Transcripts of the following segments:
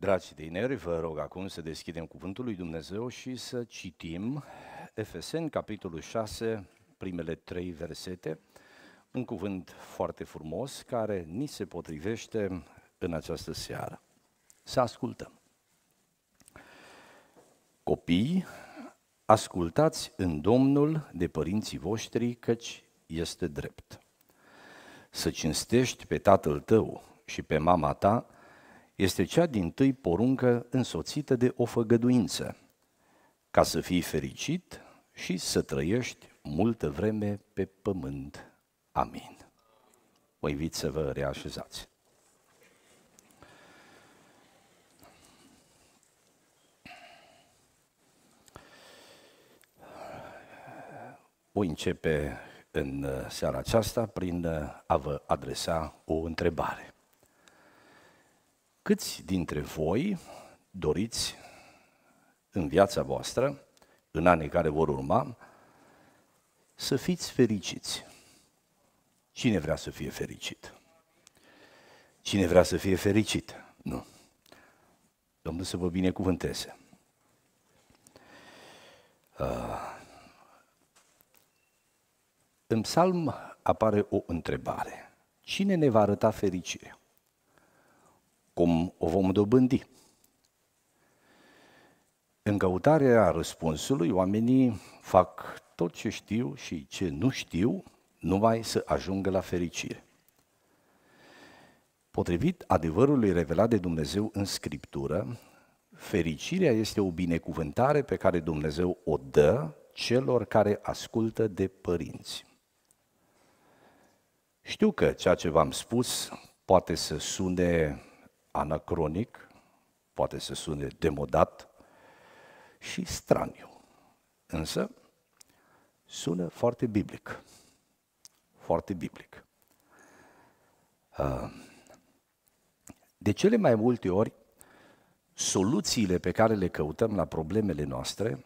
Dragi tineri, vă rog acum să deschidem Cuvântul lui Dumnezeu și să citim Efesen, capitolul 6, primele trei versete, un cuvânt foarte frumos care ni se potrivește în această seară. Să ascultăm. Copii, ascultați în Domnul de părinții voștri, căci este drept. Să cinstești pe tatăl tău și pe mama ta, este cea din tâi poruncă însoțită de o făgăduință, ca să fii fericit și să trăiești multă vreme pe pământ. Amin. Vă invit să vă reașezați. Voi începe în seara aceasta prin a vă adresa o întrebare. Câți dintre voi doriți în viața voastră, în anii care vor urma, să fiți fericiți? Cine vrea să fie fericit? Cine vrea să fie fericit? Nu. Domnul să vă binecuvânteze. Ah. în psalm apare o întrebare. Cine ne va arăta fericirea? cum o vom dobândi. În căutarea răspunsului, oamenii fac tot ce știu și ce nu știu, numai să ajungă la fericire. Potrivit adevărului revelat de Dumnezeu în Scriptură, fericirea este o binecuvântare pe care Dumnezeu o dă celor care ascultă de părinți. Știu că ceea ce v-am spus poate să sune anacronic, poate să sune demodat și straniu. Însă, sună foarte biblic. Foarte biblic. Uh, de cele mai multe ori, soluțiile pe care le căutăm la problemele noastre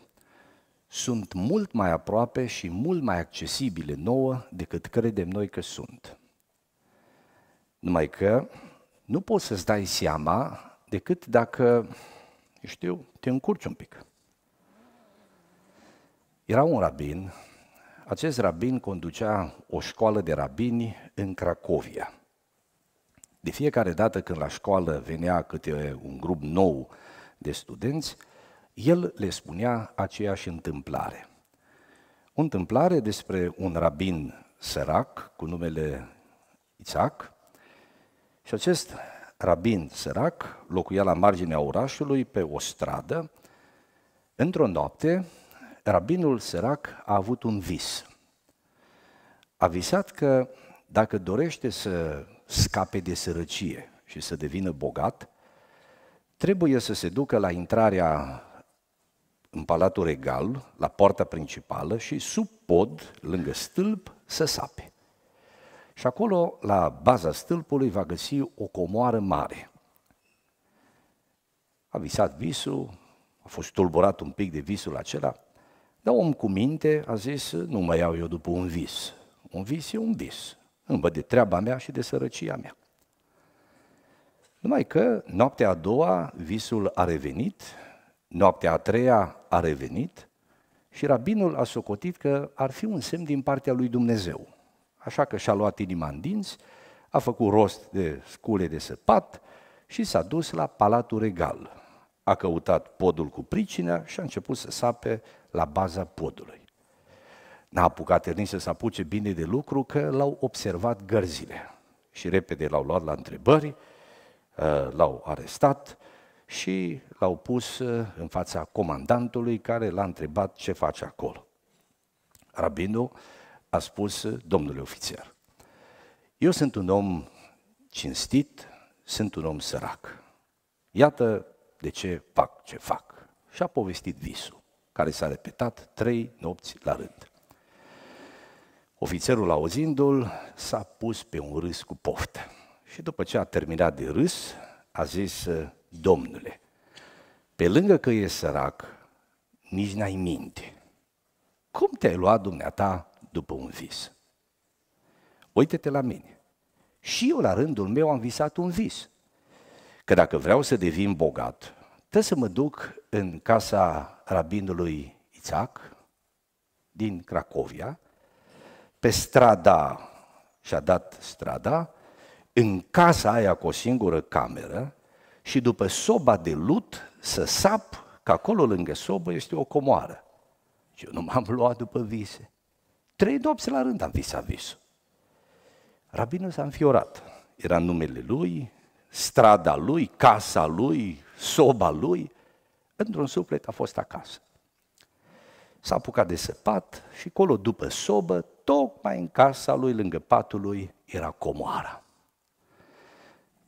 sunt mult mai aproape și mult mai accesibile nouă decât credem noi că sunt. Numai că nu poți să-ți dai seama decât dacă, știu, te încurci un pic. Era un rabin, acest rabin conducea o școală de rabini în Cracovia. De fiecare dată când la școală venea câte un grup nou de studenți, el le spunea aceeași întâmplare. O întâmplare despre un rabin sărac cu numele Isaac, și acest rabin sărac locuia la marginea orașului, pe o stradă. Într-o noapte, rabinul sărac a avut un vis. A visat că dacă dorește să scape de sărăcie și să devină bogat, trebuie să se ducă la intrarea în Palatul Regal, la poarta principală și sub pod, lângă stâlp, să sape. Și acolo, la baza stâlpului, va găsi o comoară mare. A visat visul, a fost tulburat un pic de visul acela, dar om cu minte a zis, nu mă iau eu după un vis. Un vis e un vis. Îmi de treaba mea și de sărăcia mea. Numai că noaptea a doua visul a revenit, noaptea a treia a revenit și rabinul a socotit că ar fi un semn din partea lui Dumnezeu. Așa că și-a luat inima în dinți, a făcut rost de scule de săpat și s-a dus la Palatul Regal. A căutat podul cu pricina și a început să sape la baza podului. N-a apucat nici să se apuce bine de lucru că l-au observat gărzile. Și repede l-au luat la întrebări, ă, l-au arestat și l-au pus ă, în fața comandantului care l-a întrebat ce face acolo. Rabinul a spus, domnule ofițer, eu sunt un om cinstit, sunt un om sărac. Iată de ce fac ce fac. Și a povestit visul, care s-a repetat trei nopți la rând. Ofițerul, auzindu-l, s-a pus pe un râs cu poftă. Și după ce a terminat de râs, a zis, domnule, pe lângă că e sărac, nici n-ai minte. Cum te-ai luat dumneata după un vis. Uite-te la mine. Și eu, la rândul meu, am visat un vis. Că dacă vreau să devin bogat, trebuie să mă duc în casa rabinului Isaac din Cracovia, pe strada, și-a dat strada, în casa aia cu o singură cameră și după soba de lut să sap că acolo lângă sobă este o comoară. Și eu nu m-am luat după vise. Trei nopți la rând am visat visul. Rabinul s-a înfiorat. Era numele lui, strada lui, casa lui, soba lui. Într-un suflet a fost acasă. S-a apucat de săpat și colo după sobă, tocmai în casa lui, lângă patul lui, era comoara.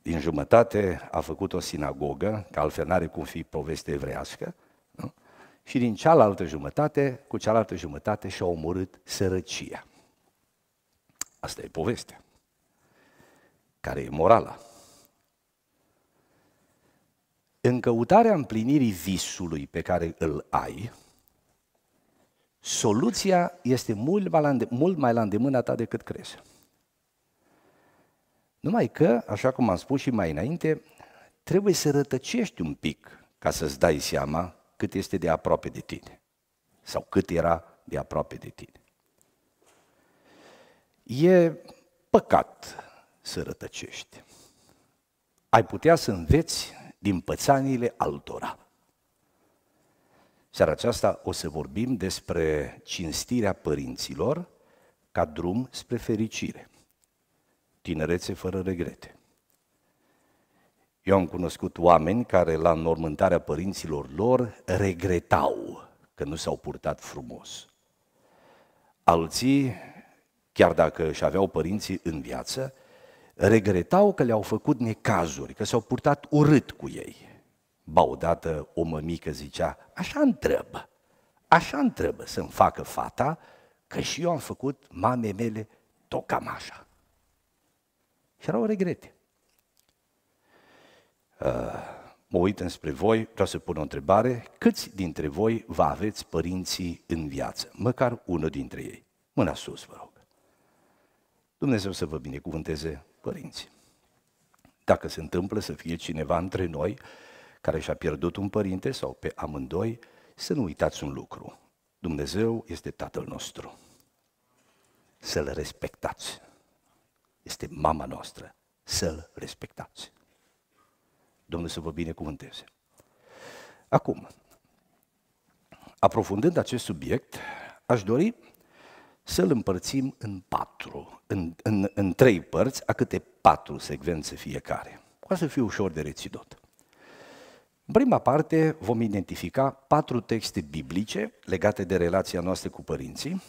Din jumătate a făcut o sinagogă, că altfel n-are cum fi poveste evrească, și din cealaltă jumătate, cu cealaltă jumătate și-a omorât sărăcia. Asta e povestea, care e morala. În căutarea împlinirii visului pe care îl ai, soluția este mult mai la, mult mai la îndemâna ta decât crezi. Numai că, așa cum am spus și mai înainte, trebuie să rătăcești un pic ca să-ți dai seama cât este de aproape de tine. Sau cât era de aproape de tine. E păcat să rătăcești. Ai putea să înveți din pățanile altora. Seara aceasta o să vorbim despre cinstirea părinților ca drum spre fericire. Tinerețe fără regrete. Eu am cunoscut oameni care la înmormântarea părinților lor regretau că nu s-au purtat frumos. Alții, chiar dacă își aveau părinții în viață, regretau că le-au făcut necazuri, că s-au purtat urât cu ei. Ba odată o mămică zicea, așa întreb, așa întreb să-mi facă fata, că și eu am făcut mamele mele tocam așa. Și erau regrete mă uit înspre voi, vreau să pun o întrebare. Câți dintre voi vă aveți părinții în viață? Măcar unul dintre ei. Mâna sus, vă rog. Dumnezeu să vă binecuvânteze părinții. Dacă se întâmplă să fie cineva între noi care și-a pierdut un părinte sau pe amândoi, să nu uitați un lucru. Dumnezeu este Tatăl nostru. Să-L respectați. Este mama noastră. Să-L respectați. Domnul să vă binecuvânteze. Acum, aprofundând acest subiect, aș dori să-l împărțim în patru, în, în, în trei părți, a câte patru secvențe fiecare. Ca să fie ușor de reținut. În prima parte vom identifica patru texte biblice legate de relația noastră cu părinții.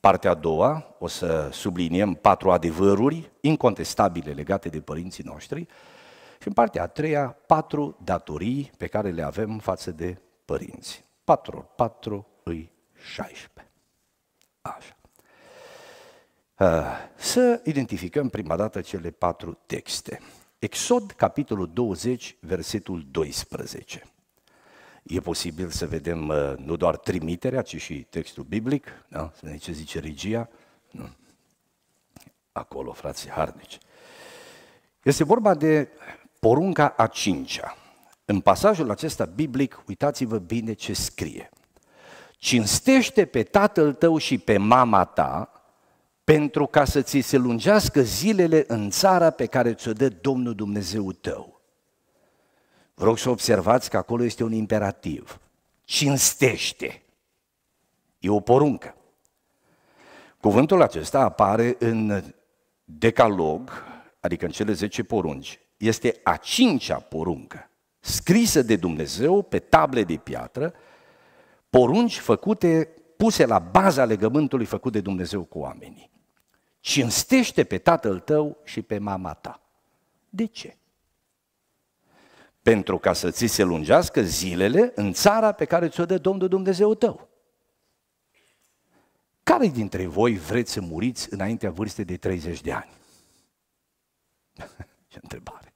Partea a doua o să subliniem patru adevăruri incontestabile legate de părinții noștri și în partea a treia, patru datorii pe care le avem față de părinți. 4 ori 4 îi 16. Așa. Ah, să identificăm prima dată cele patru texte. Exod, capitolul 20, versetul 12. E posibil să vedem uh, nu doar trimiterea, ci și textul biblic, da? să vedem ce zice regia. Nu. Acolo, frații harnici. Este vorba de Porunca a cincea. În pasajul acesta biblic, uitați-vă bine ce scrie. Cinstește pe tatăl tău și pe mama ta, pentru ca să ți se lungească zilele în țara pe care ți-o dă Domnul Dumnezeu tău. Vă rog să observați că acolo este un imperativ. Cinstește. E o poruncă. Cuvântul acesta apare în decalog, adică în cele 10 porunci, este a cincea poruncă, scrisă de Dumnezeu pe table de piatră, porunci făcute, puse la baza legământului făcut de Dumnezeu cu oamenii. Cinstește pe tatăl tău și pe mama ta. De ce? Pentru ca să ți se lungească zilele în țara pe care ți-o dă Domnul Dumnezeu tău. Care dintre voi vreți să muriți înaintea vârstei de 30 de ani? Ce întrebare!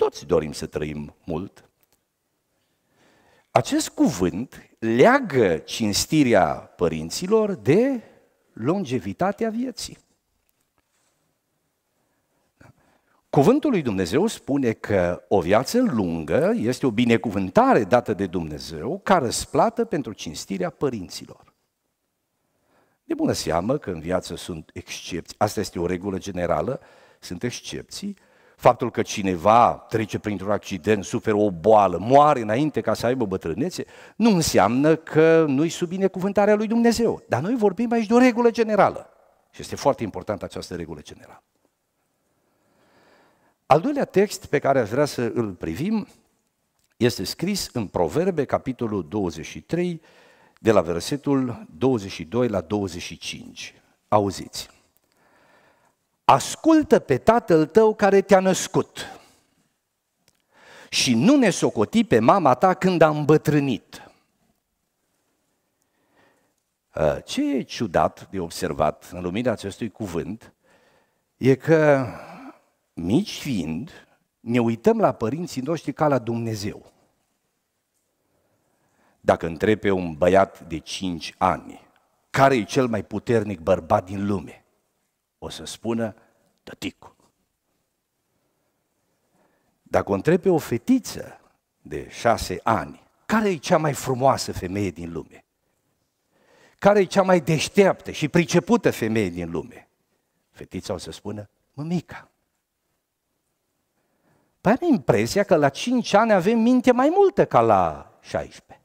Toți dorim să trăim mult. Acest cuvânt leagă cinstirea părinților de longevitatea vieții. Da. Cuvântul lui Dumnezeu spune că o viață lungă este o binecuvântare dată de Dumnezeu ca răsplată pentru cinstirea părinților. De bună seamă că în viață sunt excepții, asta este o regulă generală, sunt excepții, Faptul că cineva trece printr-un accident, suferă o boală, moare înainte ca să aibă bătrânețe, nu înseamnă că nu-i sub binecuvântarea lui Dumnezeu. Dar noi vorbim aici de o regulă generală. Și este foarte importantă această regulă generală. Al doilea text pe care aș vrea să îl privim este scris în Proverbe, capitolul 23, de la versetul 22 la 25. Auziți! ascultă pe tatăl tău care te-a născut și nu ne socoti pe mama ta când a îmbătrânit. Ă, ce e ciudat de observat în lumina acestui cuvânt e că, mici fiind, ne uităm la părinții noștri ca la Dumnezeu. Dacă întrebe un băiat de 5 ani, care e cel mai puternic bărbat din lume? o să spună tăticu. Dacă o întrebi o fetiță de șase ani, care e cea mai frumoasă femeie din lume? Care e cea mai deșteaptă și pricepută femeie din lume? Fetița o să spună, mămica. Păi am impresia că la 5 ani avem minte mai multă ca la 16.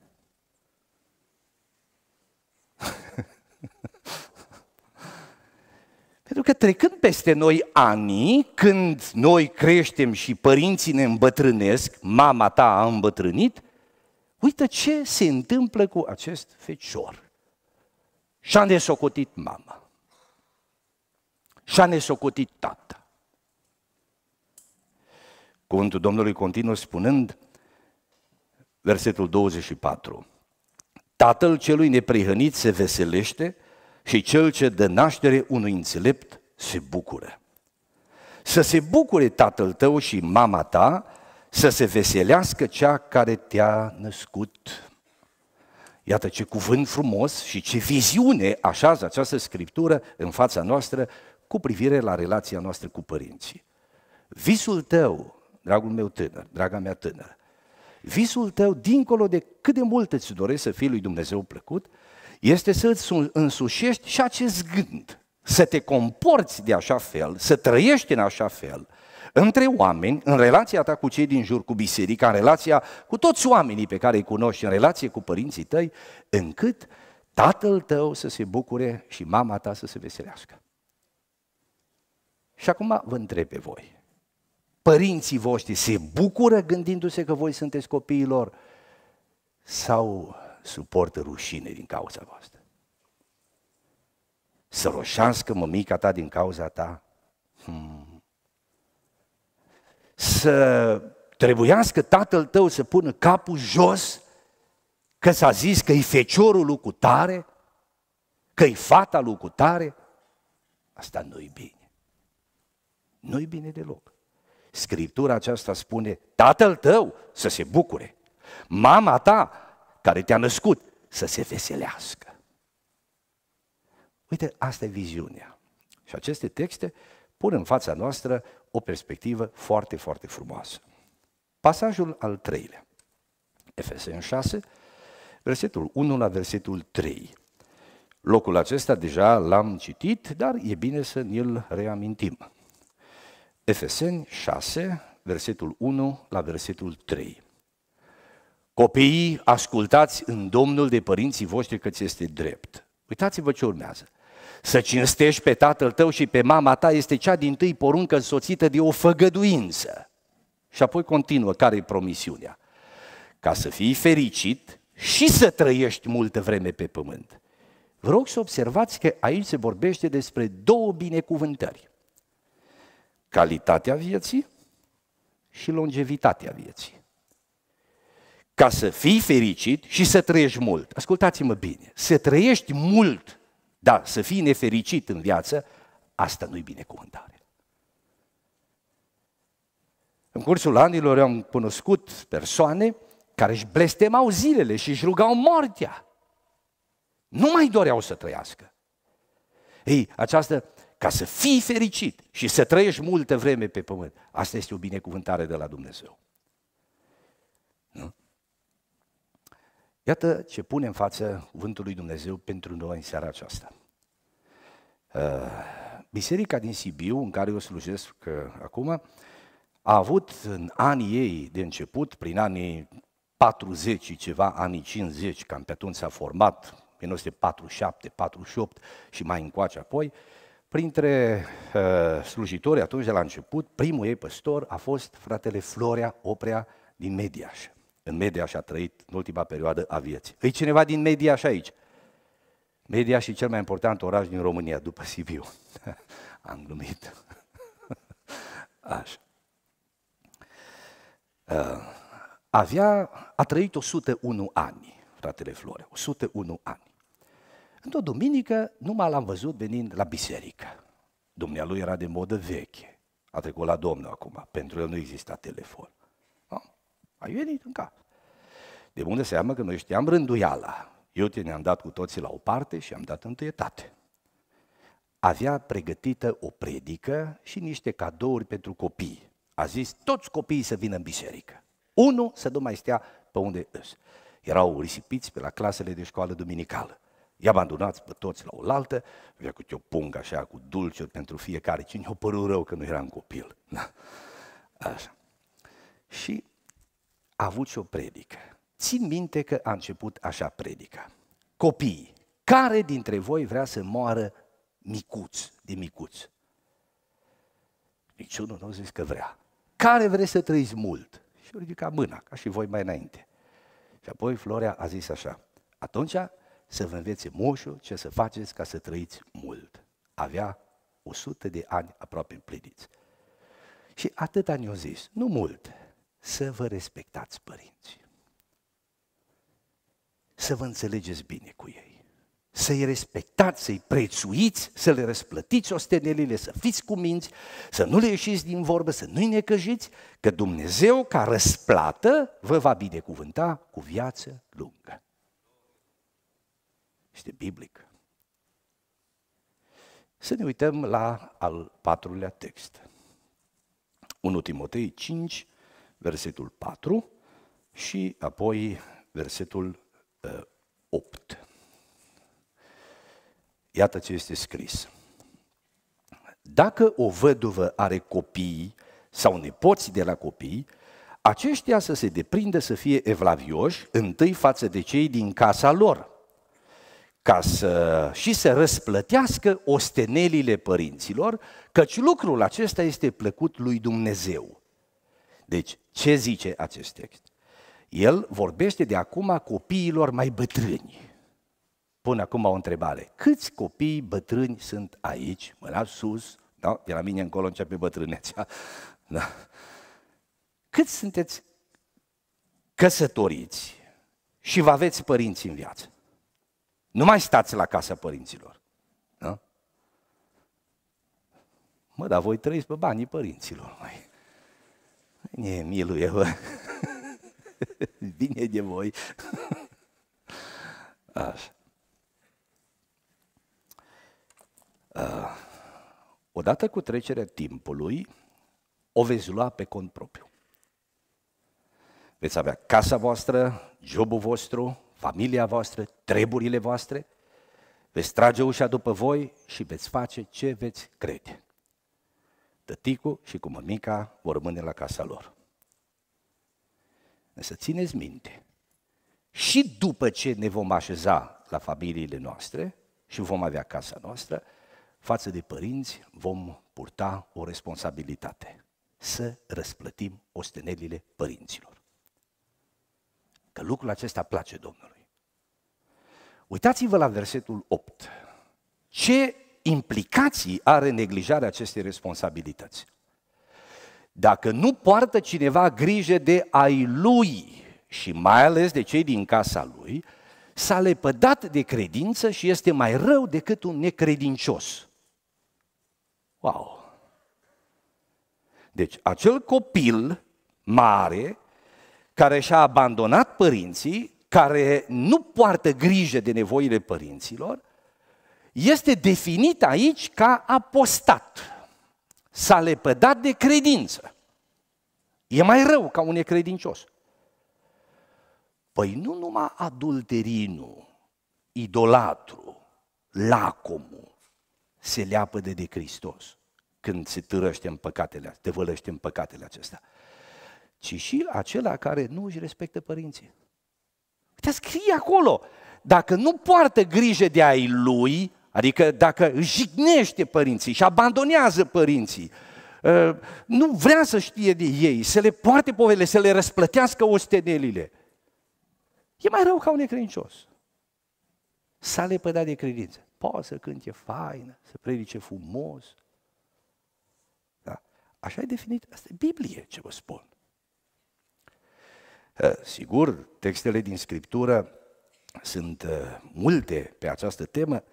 Pentru că trecând peste noi anii, când noi creștem și părinții ne îmbătrânesc, mama ta a îmbătrânit, Uite ce se întâmplă cu acest fecior. Și-a nesocotit mama. Și-a nesocotit tata. Cuvântul Domnului continuă spunând, versetul 24, Tatăl celui neprihănit se veselește și cel ce dă naștere unui înțelept se bucură. Să se bucure tatăl tău și mama ta, să se veselească cea care te-a născut. Iată ce cuvânt frumos și ce viziune așează această scriptură în fața noastră cu privire la relația noastră cu părinții. Visul tău, dragul meu tânăr, draga mea tânără, visul tău, dincolo de cât de mult îți dorești să fii lui Dumnezeu plăcut, este să îți însușești și acest gând, să te comporți de așa fel, să trăiești în așa fel, între oameni, în relația ta cu cei din jur, cu biserica, în relația cu toți oamenii pe care îi cunoști, în relație cu părinții tăi, încât tatăl tău să se bucure și mama ta să se veselească. Și acum vă întreb pe voi, părinții voștri se bucură gândindu-se că voi sunteți copiilor sau suportă rușine din cauza voastră. Să roșească mămica ta din cauza ta? Hmm. Să trebuiască tatăl tău să pună capul jos că s-a zis că e feciorul lui cutare, că e fata lui cutare? Asta nu-i bine. Nu-i bine deloc. Scriptura aceasta spune, tatăl tău să se bucure, mama ta care te-a născut să se veselească. Uite, asta e viziunea. Și aceste texte pun în fața noastră o perspectivă foarte, foarte frumoasă. Pasajul al treilea, Efesen 6, versetul 1 la versetul 3. Locul acesta deja l-am citit, dar e bine să ne-l reamintim. Efeseni 6, versetul 1 la versetul 3. Copiii, ascultați în Domnul de părinții voștri că ți este drept. Uitați-vă ce urmează. Să cinstești pe tatăl tău și pe mama ta este cea din tâi poruncă însoțită de o făgăduință. Și apoi continuă, care e promisiunea? Ca să fii fericit și să trăiești multă vreme pe pământ. Vă rog să observați că aici se vorbește despre două binecuvântări. Calitatea vieții și longevitatea vieții ca să fii fericit și să trăiești mult. Ascultați-mă bine, să trăiești mult, dar să fii nefericit în viață, asta nu-i binecuvântare. În cursul anilor am cunoscut persoane care își blestemau zilele și își rugau moartea. Nu mai doreau să trăiască. Ei, această, ca să fii fericit și să trăiești multă vreme pe pământ, asta este o binecuvântare de la Dumnezeu. Nu? Iată ce pune în față cuvântul lui Dumnezeu pentru noi în seara aceasta. Uh, Biserica din Sibiu, în care eu slujesc uh, acum, a avut în anii ei de început, prin anii 40 și ceva, anii 50, cam pe atunci s-a format, 1947, 48 și mai încoace apoi, printre uh, atunci de la început, primul ei păstor a fost fratele Florea Oprea din Mediaș în media și a trăit în ultima perioadă a vieții. E cineva din media și aici. Media și cel mai important oraș din România, după Sibiu. Am glumit. Așa. Uh, avea, a trăit 101 ani, fratele Flore, 101 ani. Într-o duminică, numai l-am văzut venind la biserică. Dumnealui era de modă veche. A trecut la Domnul acum, pentru el nu exista telefon. Ai venit în cap. De bună seamă că noi știam rânduiala. Eu te ne-am dat cu toții la o parte și am dat întâietate. Avea pregătită o predică și niște cadouri pentru copii. A zis toți copiii să vină în biserică. Unul să nu mai stea pe unde îs. Erau risipiți pe la clasele de școală duminicală. I-a abandonat pe toți la oaltă, avea cu o pungă așa cu dulciuri pentru fiecare. Cine o părut rău că nu eram copil. Da. Așa. Și a avut și o predică. Țin minte că a început așa predica. Copii, care dintre voi vrea să moară micuț, de micuț? Niciunul nu zis că vrea. Care vreți să trăiți mult? Și eu ridica mâna, ca și voi mai înainte. Și apoi Florea a zis așa, atunci să vă învețe moșul ce să faceți ca să trăiți mult. Avea 100 de ani aproape împliniți. Și atât ani au zis, nu mult, să vă respectați părinții. Să vă înțelegeți bine cu ei. Să-i respectați, să-i prețuiți, să le răsplătiți ostenelile, să fiți cuminți, să nu le ieșiți din vorbă, să nu-i necăjiți, că Dumnezeu, ca răsplată, vă va binecuvânta cu viață lungă. Este biblic. Să ne uităm la al patrulea text. 1 Timotei 5, versetul 4 și apoi versetul 8. Uh, Iată ce este scris. Dacă o văduvă are copii sau nepoți de la copii, aceștia să se deprindă să fie evlavioși întâi față de cei din casa lor, ca să și să răsplătească ostenelile părinților, căci lucrul acesta este plăcut lui Dumnezeu. Deci, ce zice acest text? El vorbește de acum copiilor mai bătrâni. Pun acum o întrebare. Câți copii bătrâni sunt aici? Mâna sus, da? De la mine încolo începe bătrânețea. Da. Cât sunteți căsătoriți și vă aveți părinți în viață? Nu mai stați la casa părinților. Da? Mă, dar voi trăiți pe banii părinților, mai. Nie, miluje ho. Bine de voi. Až. odată cu trecerea timpului, o veți lua pe cont propriu. Veți avea casa voastră, jobul vostru, familia voastră, treburile voastre, veți trage ușa după voi și veți face ce veți crede tăticul și cu mămica vor rămâne la casa lor. Să țineți minte, și după ce ne vom așeza la familiile noastre și vom avea casa noastră, față de părinți vom purta o responsabilitate, să răsplătim ostenelile părinților. Că lucrul acesta place Domnului. Uitați-vă la versetul 8. Ce implicații are neglijarea acestei responsabilități. Dacă nu poartă cineva grijă de ai lui și mai ales de cei din casa lui, s-a lepădat de credință și este mai rău decât un necredincios. Wow! Deci, acel copil mare care și-a abandonat părinții, care nu poartă grijă de nevoile părinților, este definit aici ca apostat. S-a lepădat de credință. E mai rău ca un necredincios. Păi nu numai adulterinul, idolatru, lacomul se leapă de, de Hristos când se târăște în păcatele, te vălăște în păcatele acestea, ci și acela care nu își respectă părinții. Te scrie acolo, dacă nu poartă grijă de ai lui, Adică dacă jignește părinții și abandonează părinții, ă, nu vrea să știe de ei, să le poarte povele, să le răsplătească ostenelile. E mai rău ca un necredincios. S-a lepădat de credință. Poate să cânte faină, să predice frumos. Da? Așa e definit, asta e Biblie ce vă spun. Ă, sigur, textele din Scriptură sunt ă, multe pe această temă,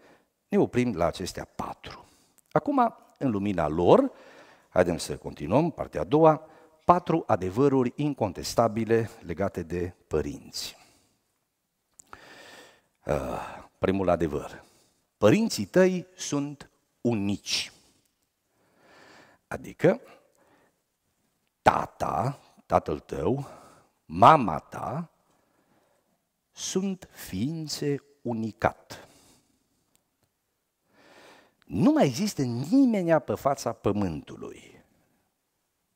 ne oprim la acestea patru. Acum, în lumina lor, haidem să continuăm, partea a doua, patru adevăruri incontestabile legate de părinți. Ah, primul adevăr. Părinții tăi sunt unici. Adică, tata, tatăl tău, mama ta, sunt ființe unicate. Nu mai există nimeni pe fața pământului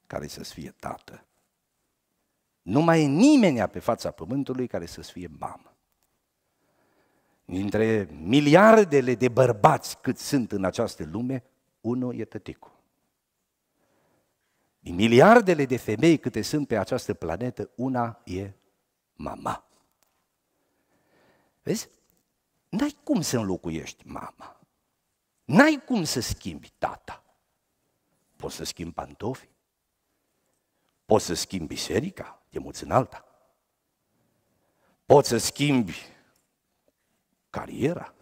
care să fie tată. Nu mai e nimeni pe fața pământului care să fie mamă. Dintre miliardele de bărbați cât sunt în această lume, unul e tăticul. Din miliardele de femei câte sunt pe această planetă, una e mama. Vezi? N-ai cum să înlocuiești mama. N-ai cum să schimbi tata. Poți să schimbi pantofi, poți să schimbi biserica, E mulți în alta. Poți să schimbi cariera.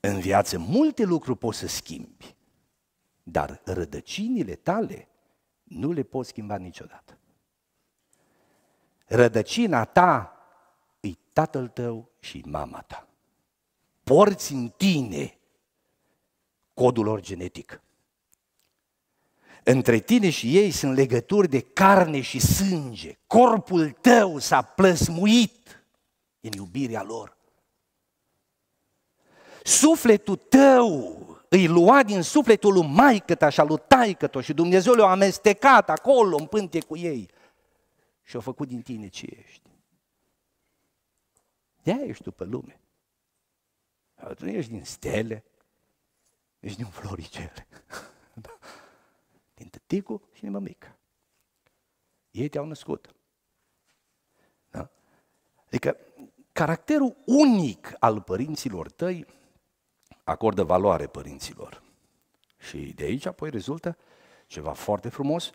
În viață multe lucruri poți să schimbi, dar rădăcinile tale nu le poți schimba niciodată. Rădăcina ta e tatăl tău și mama ta. Porți în tine codul lor genetic. Între tine și ei sunt legături de carne și sânge. Corpul tău s-a plăsmuit în iubirea lor. Sufletul tău îi lua din sufletul lui maică ta și al lui taică și Dumnezeu le-a amestecat acolo în pânte cu ei și a făcut din tine ce ești. de ești tu pe lume. Tu nu ești din stele, Ești din floricele. Da. din tăticul și din mămică. Ei te-au născut. Da? Adică caracterul unic al părinților tăi acordă valoare părinților. Și de aici apoi rezultă ceva foarte frumos,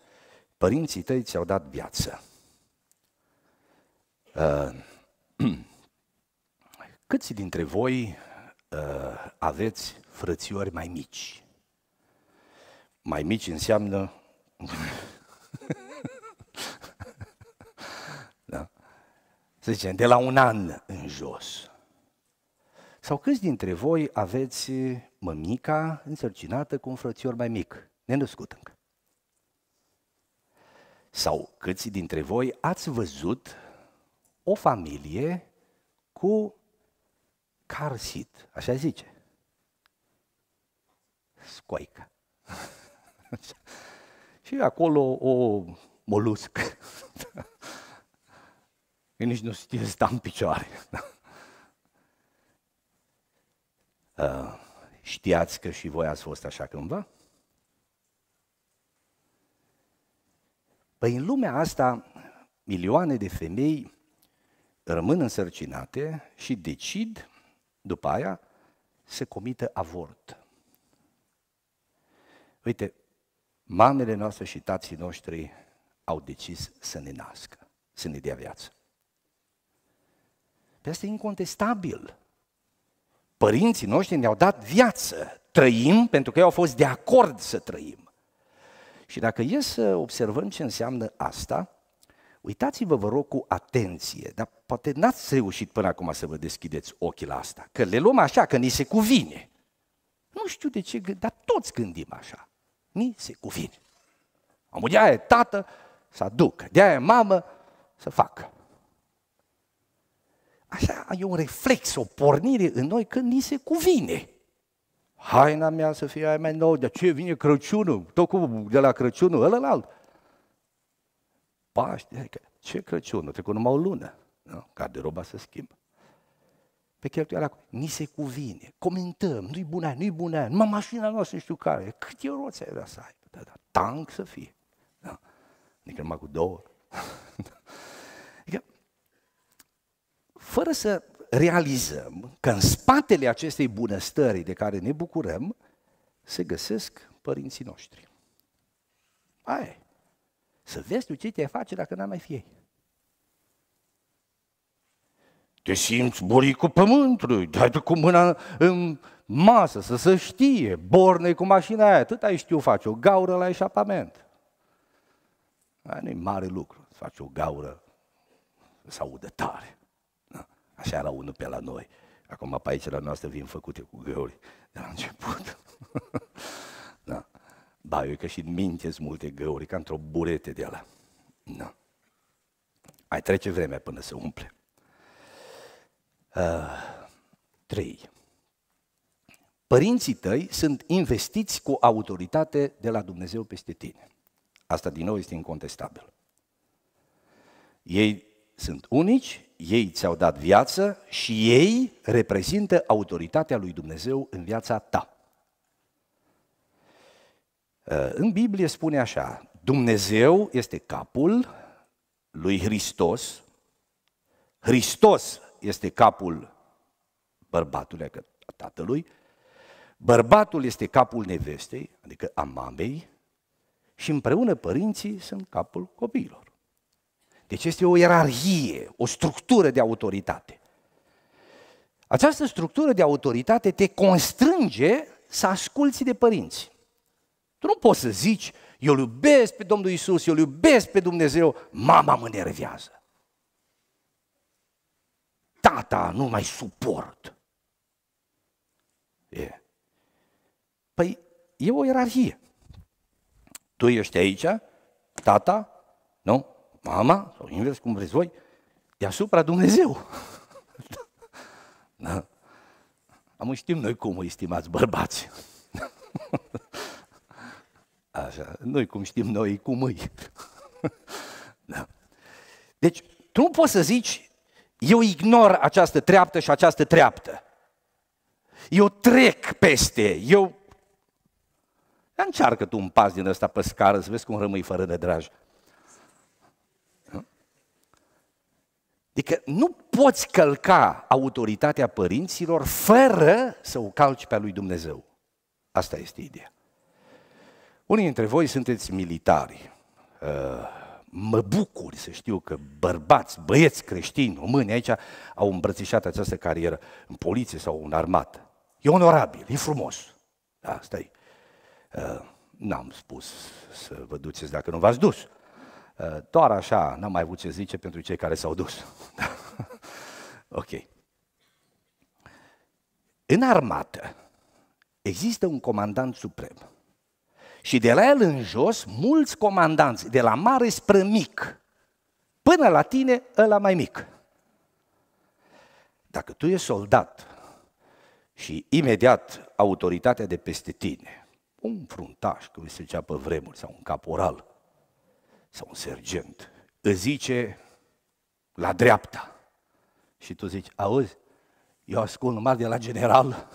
părinții tăi ți-au dat viață. Uh, câți dintre voi uh, aveți frățiori mai mici. Mai mici înseamnă... da? Să zicem, de la un an în jos. Sau câți dintre voi aveți mămica însărcinată cu un frățior mai mic, nenăscut încă? Sau câți dintre voi ați văzut o familie cu carsit, așa zice, scoică. și acolo o molusc. Eu nici nu știu să stau în picioare. Uh, știați că și voi ați fost așa cândva? Păi în lumea asta, milioane de femei rămân însărcinate și decid după aia să comită avort. Uite, mamele noastre și tații noștri au decis să ne nască, să ne dea viață. Pe păi asta e incontestabil. Părinții noștri ne-au dat viață. Trăim pentru că ei au fost de acord să trăim. Și dacă e să observăm ce înseamnă asta, uitați-vă, vă rog, cu atenție, dar poate n-ați reușit până acum să vă deschideți ochii la asta, că le luăm așa, că ni se cuvine. Nu știu de ce, dar toți gândim așa. Ni se cuvine. Omul de aia e tată să aducă, de aia e mamă să facă. Așa e un reflex, o pornire în noi când ni se cuvine. Haina mea să fie aia mai nouă, de ce vine Crăciunul? Tot cu de la Crăciunul, alt. Paște, adică, ce Crăciunul? Trecut numai o lună. Nu? Garderoba se schimbă pe cheltuiala, ni se cuvine, comentăm, nu-i bună, nu-i bună, numai mașina noastră știu care, e roți ai vrea să ai? Da, da, tank să fie. Da. Adică numai cu două. adică, fără să realizăm că în spatele acestei bunăstări de care ne bucurăm, se găsesc părinții noștri. Aia Să vezi tu ce te face dacă n-ai mai fi ei. te simți cu pământului, dai cu mâna în masă, să se știe, borne cu mașina aia, atât ai știu face, o gaură la eșapament. Aia nu mare lucru, să faci o gaură, să audă tare. Da? Așa era unul pe la noi. Acum pe aici la noastră vin făcute cu găuri de la început. da. Ba, eu că și minte multe găuri, ca într-o burete de la. Da. Ai trece vremea până se umple. 3. Uh, Părinții tăi sunt investiți cu autoritate de la Dumnezeu peste tine. Asta din nou este incontestabil. Ei sunt unici, ei ți-au dat viață și ei reprezintă autoritatea lui Dumnezeu în viața ta. Uh, în Biblie spune așa, Dumnezeu este capul lui Hristos, Hristos este capul bărbatului, adică tatălui, bărbatul este capul nevestei, adică a mamei, și împreună părinții sunt capul copiilor. Deci este o ierarhie, o structură de autoritate. Această structură de autoritate te constrânge să asculți de părinți. Tu nu poți să zici, eu iubesc pe Domnul Isus, eu iubesc pe Dumnezeu, mama mă nervează tata, nu mai suport. E. Păi e o ierarhie. Tu ești aici, tata, nu? Mama, sau invers cum vreți voi, deasupra Dumnezeu. da. Am știm noi cum îi stimați bărbați. Așa, noi cum știm noi, cum îi. da. Deci, tu nu poți să zici, eu ignor această treaptă și această treaptă. Eu trec peste, eu... Încearcă tu un pas din ăsta pe scară să vezi cum rămâi fără de draj. Adică nu poți călca autoritatea părinților fără să o calci pe a lui Dumnezeu. Asta este ideea. Unii dintre voi sunteți militari. Uh, mă bucur să știu că bărbați, băieți creștini, români aici au îmbrățișat această carieră în poliție sau în armată. E onorabil, e frumos. Da, stai. Uh, n-am spus să vă duceți dacă nu v-ați dus. Uh, doar așa n-am mai avut ce zice pentru cei care s-au dus. Da. ok. În armată există un comandant suprem și de la el în jos, mulți comandanți, de la mare spre mic, până la tine, ăla mai mic. Dacă tu ești soldat și imediat autoritatea de peste tine, un fruntaș, cum se zicea pe vremuri, sau un caporal, sau un sergent, îți zice la dreapta. Și tu zici, auzi, eu ascult numai de la general,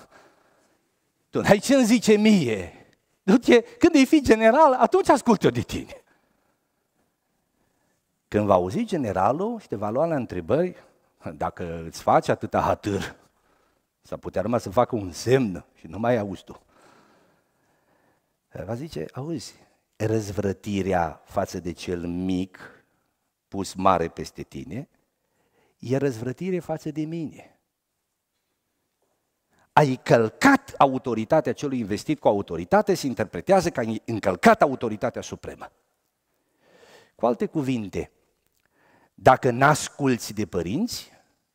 tu n-ai ce îmi zice mie, Du-te, când îi fi general, atunci ascultă de tine. Când va auzi generalul și te va lua la întrebări, dacă îți faci atâta hatâr, s-ar putea rămas să facă un semn și nu mai auzi tu. Va zice, auzi, răzvrătirea față de cel mic, pus mare peste tine, e răzvrătire față de mine ai călcat autoritatea celui investit cu autoritate, se interpretează că ai încălcat autoritatea supremă. Cu alte cuvinte, dacă n-asculți de părinți,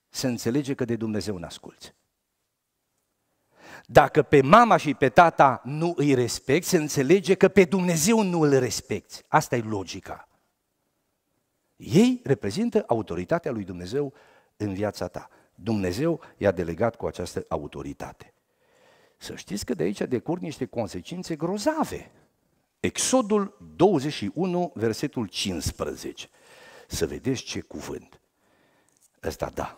se înțelege că de Dumnezeu n-asculți. Dacă pe mama și pe tata nu îi respecti, se înțelege că pe Dumnezeu nu îl respecti. Asta e logica. Ei reprezintă autoritatea lui Dumnezeu în viața ta. Dumnezeu i-a delegat cu această autoritate. Să știți că de aici decurg niște consecințe grozave. Exodul 21, versetul 15. Să vedeți ce cuvânt. Ăsta da.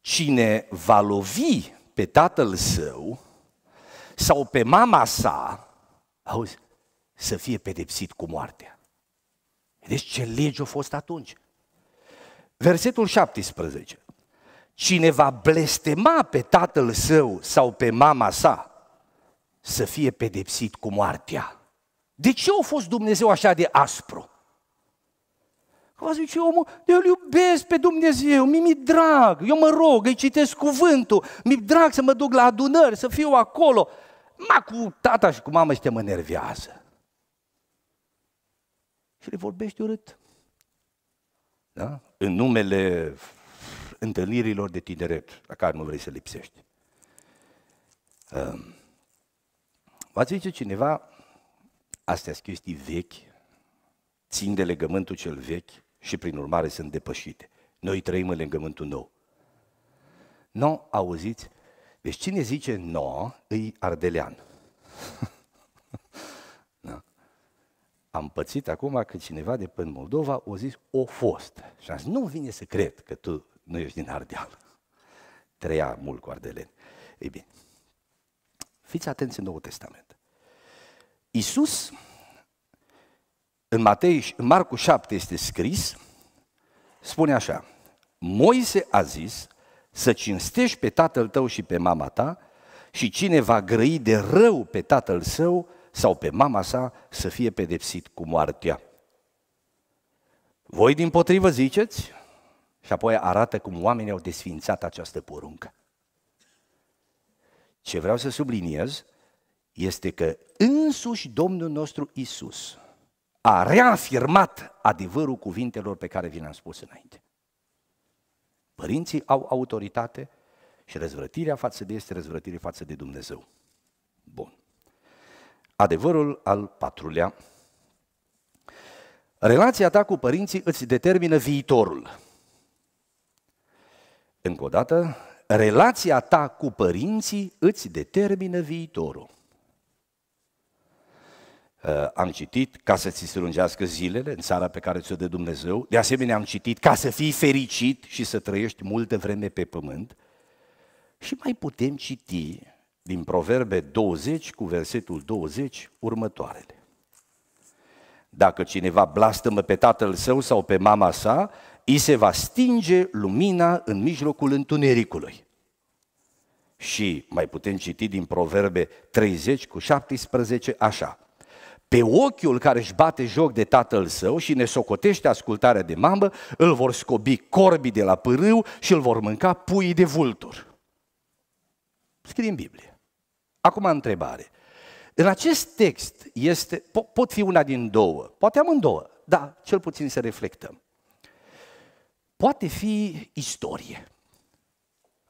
Cine va lovi pe tatăl său sau pe mama sa, auzi, să fie pedepsit cu moartea. Vedeți ce lege a fost atunci? Versetul 17. Cine va blestema pe tatăl său sau pe mama sa, să fie pedepsit cu moartea. De ce a fost Dumnezeu așa de aspru? Că zice omul, eu îl iubesc pe Dumnezeu, mi-mi drag, eu mă rog, îi citesc cuvântul, mi-mi drag să mă duc la adunări, să fiu acolo. Ma, cu tata și cu mama te mă nervează. Și le vorbești urât. Da? în numele întâlnirilor de tineret, la care nu vrei să lipsești. Ehm, v-ați zice cineva, astea sunt chestii vechi, țin de legământul cel vechi și prin urmare sunt depășite. Noi trăim în legământul nou. Nu, no, auziți? Deci cine zice no, îi ardelean. am pățit acum că cineva de până Moldova o zis o fost. Și am zis, nu vine să cred că tu nu ești din Ardeal. Trăia mult cu ardeleni. Ei bine, fiți atenți în Noul Testament. Iisus, în, Matei, în Marcu 7 este scris, spune așa, Moise a zis să cinstești pe tatăl tău și pe mama ta și cine va grăi de rău pe tatăl său, sau pe mama sa să fie pedepsit cu moartea. Voi din potrivă ziceți? Și apoi arată cum oamenii au desfințat această poruncă. Ce vreau să subliniez este că însuși Domnul nostru Isus a reafirmat adevărul cuvintelor pe care vi le-am spus înainte. Părinții au autoritate și răzvrătirea față de este răzvrătire față de Dumnezeu. Bun. Adevărul al patrulea. Relația ta cu părinții îți determină viitorul. Încă o dată, relația ta cu părinții îți determină viitorul. Uh, am citit ca să ți strângească zilele în țara pe care ți-o dă Dumnezeu. De asemenea, am citit ca să fii fericit și să trăiești multă vreme pe pământ. Și mai putem citi din Proverbe 20 cu versetul 20 următoarele. Dacă cineva blastămă pe tatăl său sau pe mama sa, îi se va stinge lumina în mijlocul întunericului. Și mai putem citi din Proverbe 30 cu 17 așa. Pe ochiul care își bate joc de tatăl său și ne socotește ascultarea de mamă, îl vor scobi corbii de la pârâu și îl vor mânca puii de vulturi. Scrie în Biblie. Acum întrebare. În acest text este, po- pot fi una din două, poate amândouă, dar cel puțin să reflectăm. Poate fi istorie.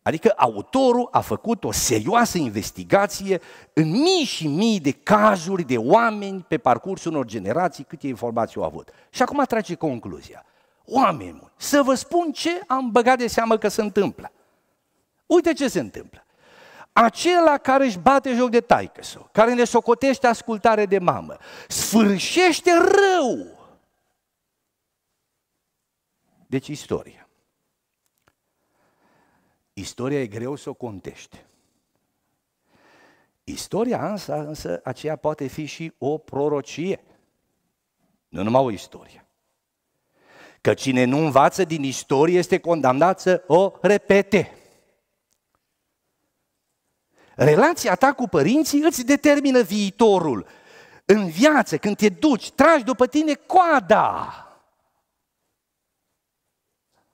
Adică autorul a făcut o serioasă investigație în mii și mii de cazuri de oameni pe parcursul unor generații, câte informații au avut. Și acum trage concluzia. Oameni, să vă spun ce am băgat de seamă că se întâmplă. Uite ce se întâmplă acela care își bate joc de taică care ne socotește ascultare de mamă, sfârșește rău. Deci istoria. Istoria e greu să o contești. Istoria însă, însă aceea poate fi și o prorocie. Nu numai o istorie. Că cine nu învață din istorie este condamnat să o repete. Relația ta cu părinții îți determină viitorul. În viață, când te duci, tragi după tine coada.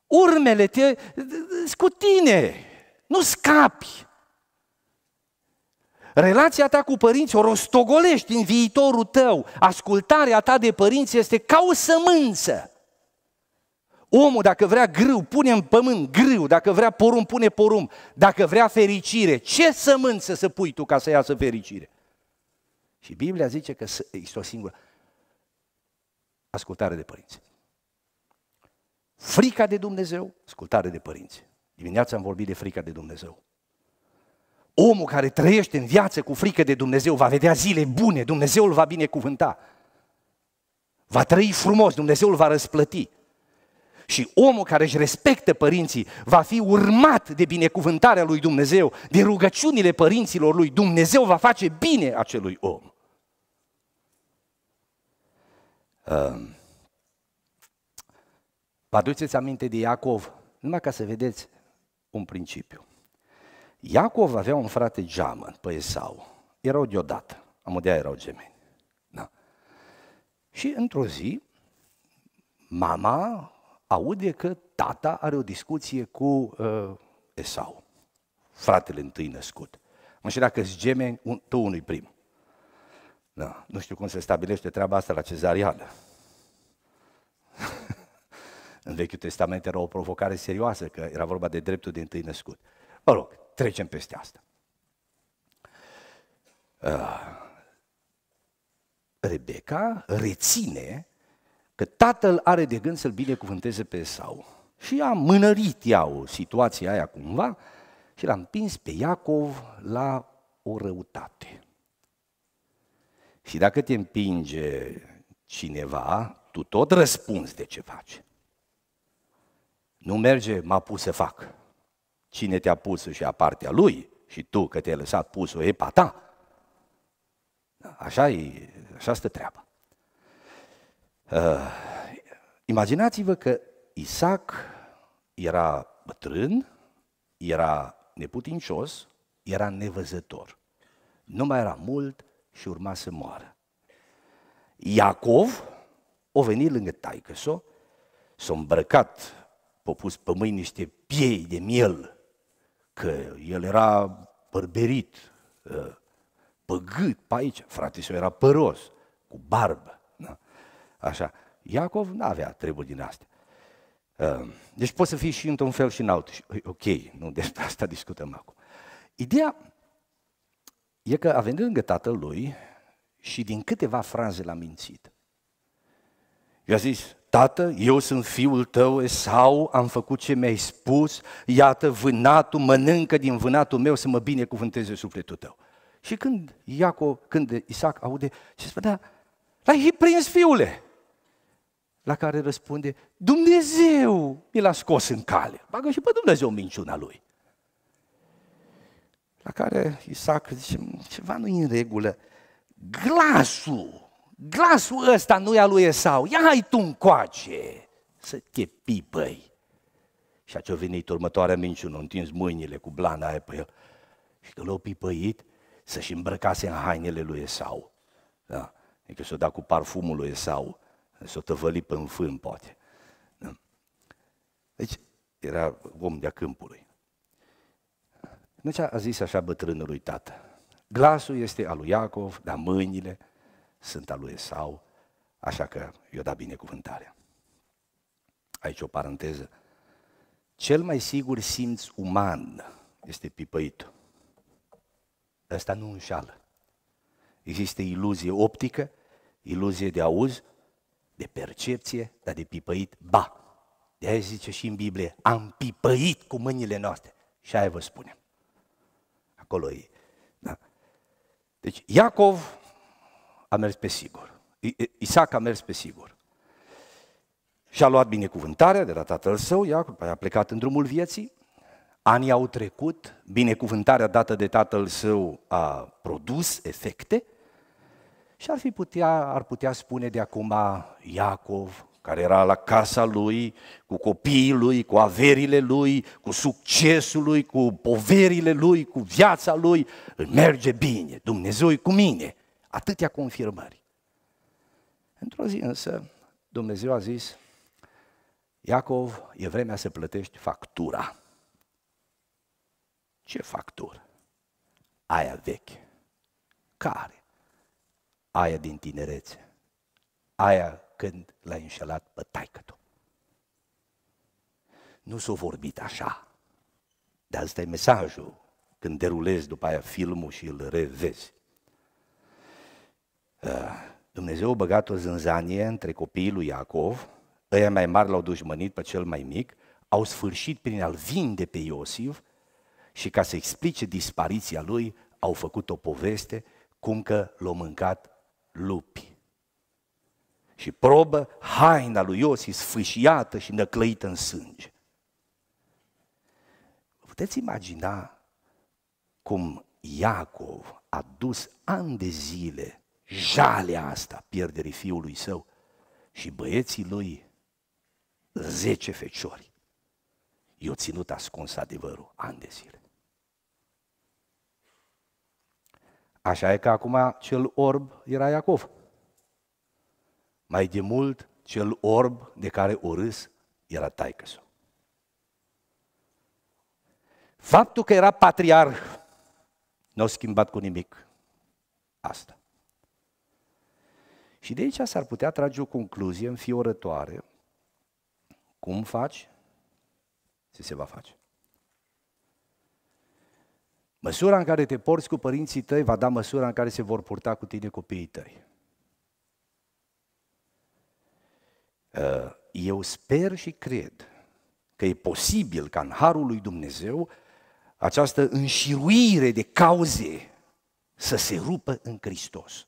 Urmele te cu tine. Nu scapi. Relația ta cu părinții o rostogolești în viitorul tău. Ascultarea ta de părinți este ca o sămânță Omul, dacă vrea grâu, pune în pământ grâu, dacă vrea porum, pune porum, dacă vrea fericire, ce sămânță să pui tu ca să iasă fericire? Și Biblia zice că este o singură ascultare de părinți. Frica de Dumnezeu, ascultare de părinți. Dimineața am vorbit de frica de Dumnezeu. Omul care trăiește în viață cu frică de Dumnezeu va vedea zile bune, Dumnezeu îl va binecuvânta. Va trăi frumos, Dumnezeu îl va răsplăti. Și omul care își respectă părinții va fi urmat de binecuvântarea lui Dumnezeu, de rugăciunile părinților lui Dumnezeu va face bine acelui om. Vă aduceți aminte de Iacov, numai ca să vedeți un principiu. Iacov avea un frate geamă pe Esau. Erau deodată, Amodea erau gemeni. Da. Și într-o zi, mama aude că tata are o discuție cu uh, Esau, fratele întâi născut. Mă știu dacă îți geme un, tu unui prim. Da. Nu știu cum se stabilește treaba asta la cezariană. În Vechiul Testament era o provocare serioasă, că era vorba de dreptul de întâi născut. Mă rog, trecem peste asta. Uh, Rebecca reține că tatăl are de gând să-l binecuvânteze pe Esau. Și a mânărit ea o situație aia cumva și l-a împins pe Iacov la o răutate. Și dacă te împinge cineva, tu tot răspunzi de ce faci. Nu merge, m-a pus să fac. Cine te-a pus și a partea lui și tu că te-ai lăsat pus-o e pata. Da, așa, e, așa stă treaba. Eh, imaginați-vă că Isaac era bătrân, era neputincios, era nevăzător. Nu mai era mult și urma să moară. Iacov o venit lângă taică s-o, s-a îmbrăcat, a pus pe mâini niște piei de miel, că el era părberit, eh, păgât pe aici, frate era păros, cu barbă. Așa. Iacov nu avea treburi din astea. Ehm, deci poți să fii și într-un fel și în altul. Ok, nu despre asta discutăm acum. Ideea e că a venit lângă lui și din câteva fraze l-a mințit. I-a zis, Tată, eu sunt fiul tău, sau am făcut ce mi-ai spus, iată vânatul, mănâncă din vânatul meu să mă binecuvânteze sufletul tău. Și când Iaco, când Isaac aude, se spunea, da, l-ai prins fiule, la care răspunde, Dumnezeu mi l-a scos în cale. Bagă și pe Dumnezeu minciuna lui. La care Isaac zice, ceva nu în regulă. Glasul, glasul ăsta nu e al lui Esau. Ia hai tu încoace să te pipăi. Și a ce venit următoarea minciună, a întins mâinile cu blana aia pe el. Și că l-a pipăit să-și îmbrăcase în hainele lui Esau. Da? Adică s-o da cu parfumul lui Esau S-o tăvălit pe fân, poate. Da? Deci, era om de-a câmpului. Deci a zis așa bătrânului tată, glasul este al lui Iacov, dar mâinile sunt al lui Esau, așa că i-o da binecuvântarea. Aici o paranteză. Cel mai sigur simț uman este pipăitul. Ăsta nu înșală. Există iluzie optică, iluzie de auz de percepție, dar de pipăit, ba. De aia zice și în Biblie, am pipăit cu mâinile noastre. Și aia vă spunem. Acolo e. Da. Deci Iacov a mers pe sigur. Isaac a mers pe sigur. Și-a luat binecuvântarea de la tatăl său, Iacov, a plecat în drumul vieții, anii au trecut, binecuvântarea dată de tatăl său a produs efecte, și ar, fi putea, ar putea spune de acum Iacov, care era la casa lui, cu copiii lui, cu averile lui, cu succesul lui, cu poverile lui, cu viața lui, îl merge bine, Dumnezeu e cu mine. Atâtea confirmări. Într-o zi însă, Dumnezeu a zis, Iacov, e vremea să plătești factura. Ce factură? Aia veche. Care? aia din tinerețe, aia când l a înșelat pe taică Nu s-a vorbit așa, dar asta e mesajul când derulezi după aia filmul și îl revezi. Uh, Dumnezeu a băgat o zânzanie între copiii lui Iacov, ăia mai mari l-au dușmănit pe cel mai mic, au sfârșit prin a-l vinde pe Iosif și ca să explice dispariția lui, au făcut o poveste cum că l-au mâncat lupi. Și probă haina lui Iosif sfâșiată și năclăită în sânge. Vă puteți imagina cum Iacov a dus ani de zile jalea asta pierderii fiului său și băieții lui zece feciori. I-au ținut ascuns adevărul ani de zile. Așa e că acum cel orb era Iacov. Mai de mult, cel orb de care o râs era taică -s. Faptul că era patriarh nu a schimbat cu nimic asta. Și de aici s-ar putea trage o concluzie înfiorătoare. Cum faci? Se se va face. Măsura în care te porți cu părinții tăi va da măsura în care se vor purta cu tine copiii tăi. Uh, eu sper și cred că e posibil ca în harul lui Dumnezeu această înșiruire de cauze să se rupă în Hristos.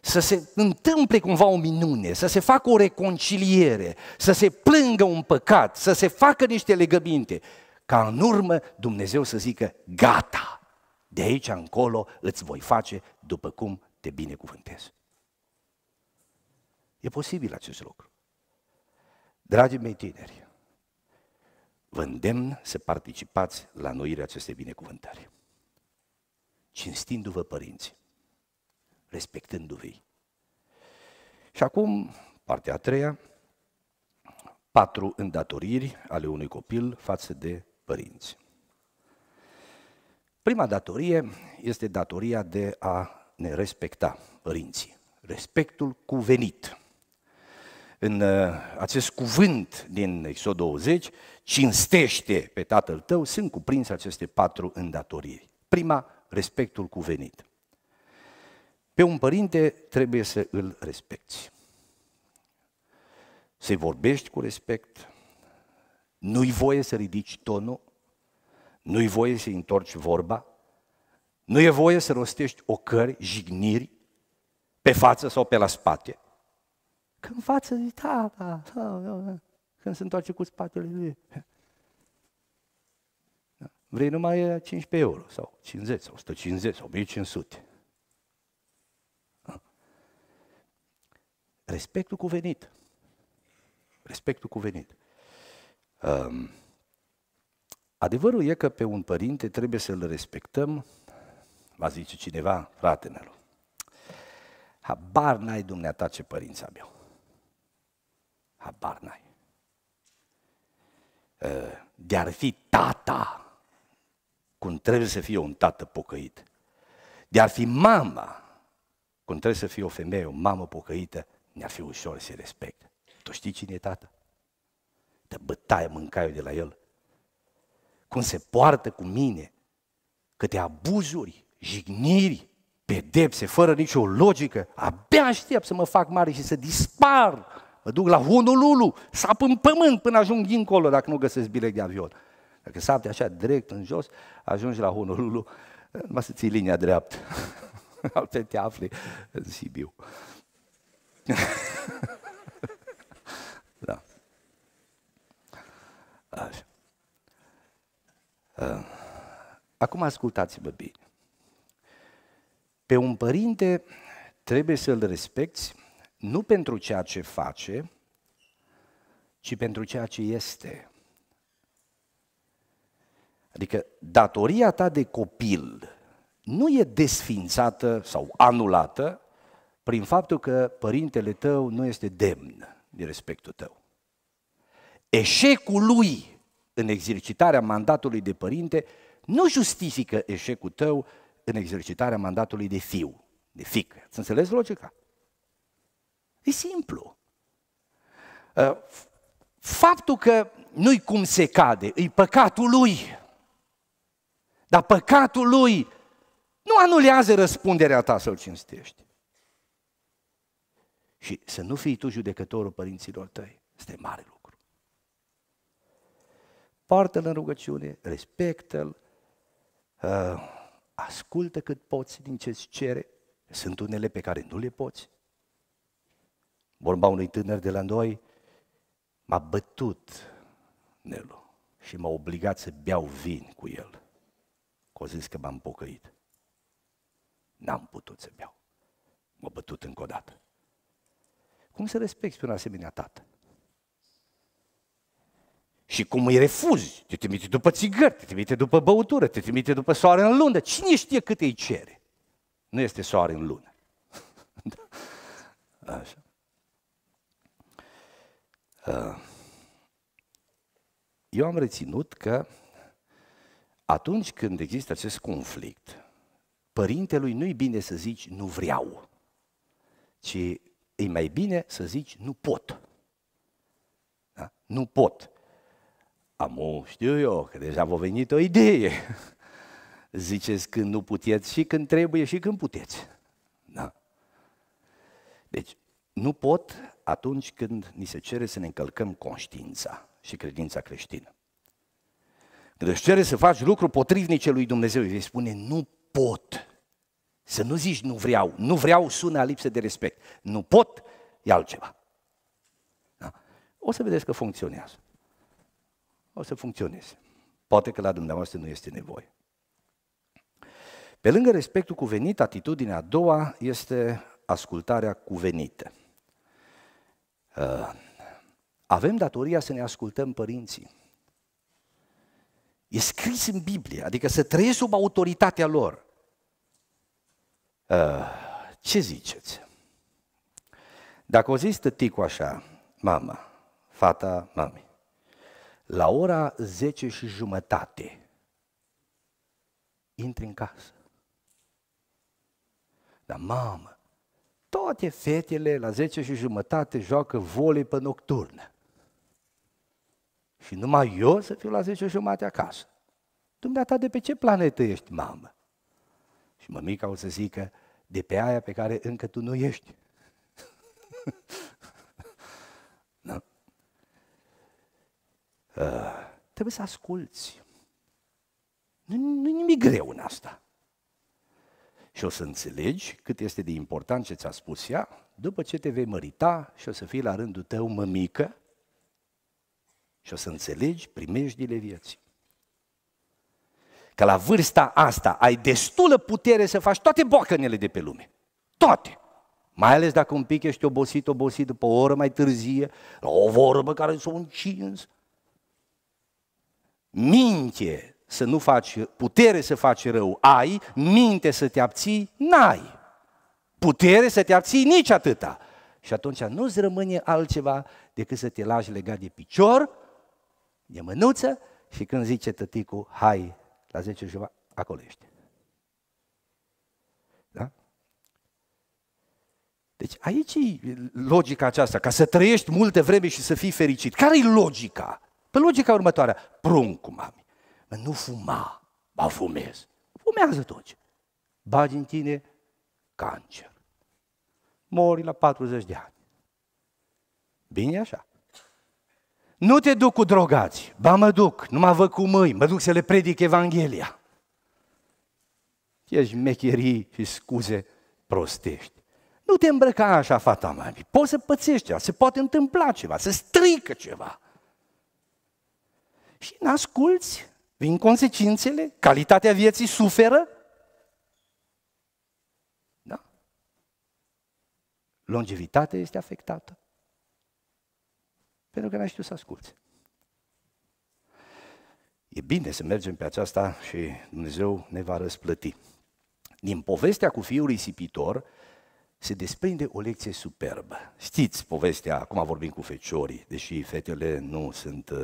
Să se întâmple cumva o minune, să se facă o reconciliere, să se plângă un păcat, să se facă niște legăminte ca în urmă Dumnezeu să zică, gata, de aici încolo îți voi face după cum te binecuvântez. E posibil acest lucru. Dragii mei tineri, vă îndemn să participați la noirea acestei binecuvântări, cinstindu-vă părinții, respectându-vă Și acum, partea a treia, patru îndatoriri ale unui copil față de părinți. Prima datorie este datoria de a ne respecta părinții. Respectul cuvenit. În uh, acest cuvânt din Exod 20, cinstește pe tatăl tău, sunt cuprinse aceste patru îndatoriri. Prima, respectul cuvenit. Pe un părinte trebuie să îl respecti. Să-i vorbești cu respect, nu-i voie să ridici tonul, nu-i voie să întorci vorba, nu e voie să rostești ocări, jigniri, pe față sau pe la spate. Când față zi, da, da, da, da, da, când se întoarce cu spatele lui. Da. Vrei numai 15 eh, euro sau 50 sau 150 sau 1500. Da. Respectul cuvenit. Respectul cuvenit. Um, adevărul e că pe un părinte trebuie să-l respectăm, va zice cineva, fratele meu. Habar n-ai dumneata ce părinți eu. Habar n-ai. Uh, de-ar fi tata, cum trebuie să fie un tată pocăit. De-ar fi mama, cum trebuie să fie o femeie, o mamă pocăită, ne-ar fi ușor să i respect. Tu știi cine e tata? câtă bătaie mâncaiul de la el. Cum se poartă cu mine, câte abuzuri, jigniri, pedepse, fără nicio logică. Abia aștept să mă fac mare și să dispar. Mă duc la Honolulu, sap în pământ până ajung dincolo dacă nu găsesc bilet de avion. Dacă sapte așa direct în jos, ajungi la Honolulu, mă să ții linia dreaptă. Altfel te afli în Sibiu. Așa. Ă, acum ascultați vă bine. Pe un părinte trebuie să-l respecti nu pentru ceea ce face, ci pentru ceea ce este. Adică datoria ta de copil nu e desfințată sau anulată prin faptul că părintele tău nu este demn de respectul tău. Eșecul lui în exercitarea mandatului de părinte nu justifică eșecul tău în exercitarea mandatului de fiu, de fică. Ați înțeles logica? E simplu. Uh, faptul că nu-i cum se cade, e păcatul lui. Dar păcatul lui nu anulează răspunderea ta să-l cinstești. Și să nu fii tu judecătorul părinților tăi. Este mare lucru poartă-l în rugăciune, respectă-l, uh, ascultă cât poți din ce îți cere. Sunt unele pe care nu le poți. Vorba unui tânăr de la noi m-a bătut Nelu și m-a obligat să beau vin cu el. Că zis că m-am pocăit. N-am putut să beau. M-a bătut încă o dată. Cum să respecti pe un asemenea tată? Și cum îi refuzi? Te trimite după țigări, te trimite după băutură, te trimite după soare în lună. Cine știe cât îi cere? Nu este soare în lună. Da. Așa. Ah. Eu am reținut că atunci când există acest conflict, părintelui nu-i bine să zici nu vreau, ci e mai bine să zici nu pot. Da? Nu pot. Amu, știu eu, că deja v-a venit o idee. Ziceți când nu puteți și când trebuie și când puteți. Da. Deci, nu pot atunci când ni se cere să ne încălcăm conștiința și credința creștină. Când își cere să faci lucruri potrivnice lui Dumnezeu, îi spune nu pot. Să nu zici nu vreau. Nu vreau sună a lipsă de respect. Nu pot e altceva. Da. O să vedeți că funcționează o să funcționeze. Poate că la dumneavoastră nu este nevoie. Pe lângă respectul cuvenit, atitudinea a doua este ascultarea cuvenită. Uh, avem datoria să ne ascultăm părinții. E scris în Biblie, adică să trăiesc sub autoritatea lor. Uh, ce ziceți? Dacă o zis tăticul așa, mama, fata mamei, la ora 10 și jumătate intri în casă. Dar mamă, toate fetele la 10 și jumătate joacă volei pe nocturnă. Și numai eu să fiu la 10 jumătate acasă. Dumneata de pe ce planetă ești, mamă? Și mămica o să zică, de pe aia pe care încă tu nu ești. trebuie să asculți. Nu, nu nimic greu în asta. Și o să înțelegi cât este de important ce ți-a spus ea, după ce te vei mărita și o să fii la rândul tău mămică și o să înțelegi primejdile vieții. Că la vârsta asta ai destulă putere să faci toate boacănele de pe lume. Toate. Mai ales dacă un pic ești obosit, obosit după o oră mai târzie, la o vorbă care s-o încins, minte să nu faci, putere să faci rău ai, minte să te abții, n-ai. Putere să te abții nici atâta. Și atunci nu-ți rămâne altceva decât să te lași legat de picior, de mânuță și când zice tăticul, hai, la 10 ceva, acolo ești. Da? Deci aici e logica aceasta, ca să trăiești multe vreme și să fii fericit. Care e logica? Pe logica următoare, pruncul mami, mă, nu fuma, ba fumez. Fumează toți. Bagi în tine cancer. Mori la 40 de ani. Bine așa. Nu te duc cu drogați, ba mă duc, nu mă văd cu mâini, mă duc să le predic Evanghelia. Ești mecherii și scuze prostești. Nu te îmbrăca așa, fata mami, poți să pățești ceva, se poate întâmpla ceva, se strică ceva și n-asculți, vin consecințele, calitatea vieții suferă. Da? Longevitatea este afectată. Pentru că n-ai știut să asculți. E bine să mergem pe aceasta și Dumnezeu ne va răsplăti. Din povestea cu fiul risipitor, se desprinde o lecție superbă. Știți povestea, acum vorbim cu feciorii, deși fetele nu sunt uh,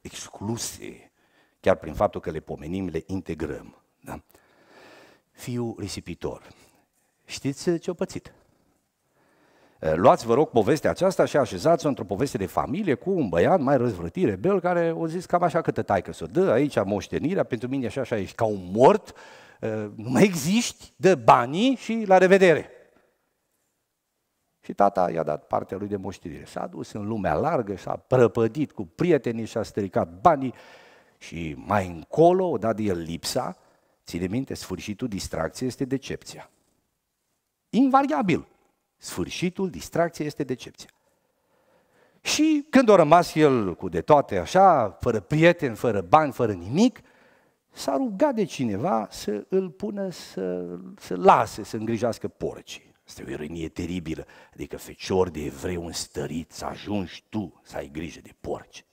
excluse, chiar prin faptul că le pomenim, le integrăm. Da? Fiu risipitor. Știți uh, ce-o pățit? Uh, luați, vă rog, povestea aceasta și așezați-o într-o poveste de familie cu un băiat mai răzvrătit, rebel, care o zis cam așa câtă taică să o dă, aici moștenirea, pentru mine așa, așa ești ca un mort, uh, nu mai existi, dă banii și la revedere. Și tata i-a dat partea lui de moștenire. S-a dus în lumea largă, s-a prăpădit cu prietenii și a stricat banii și mai încolo, odată el lipsa, ține minte, sfârșitul distracției este decepția. Invariabil. Sfârșitul distracției este decepția. Și când a rămas el cu de toate așa, fără prieteni, fără bani, fără nimic, s-a rugat de cineva să îl pună să, să lase, să îngrijească porcii. Asta e o ironie teribilă, adică fecior de evreu înstărit, să ajungi tu să ai grijă de porci.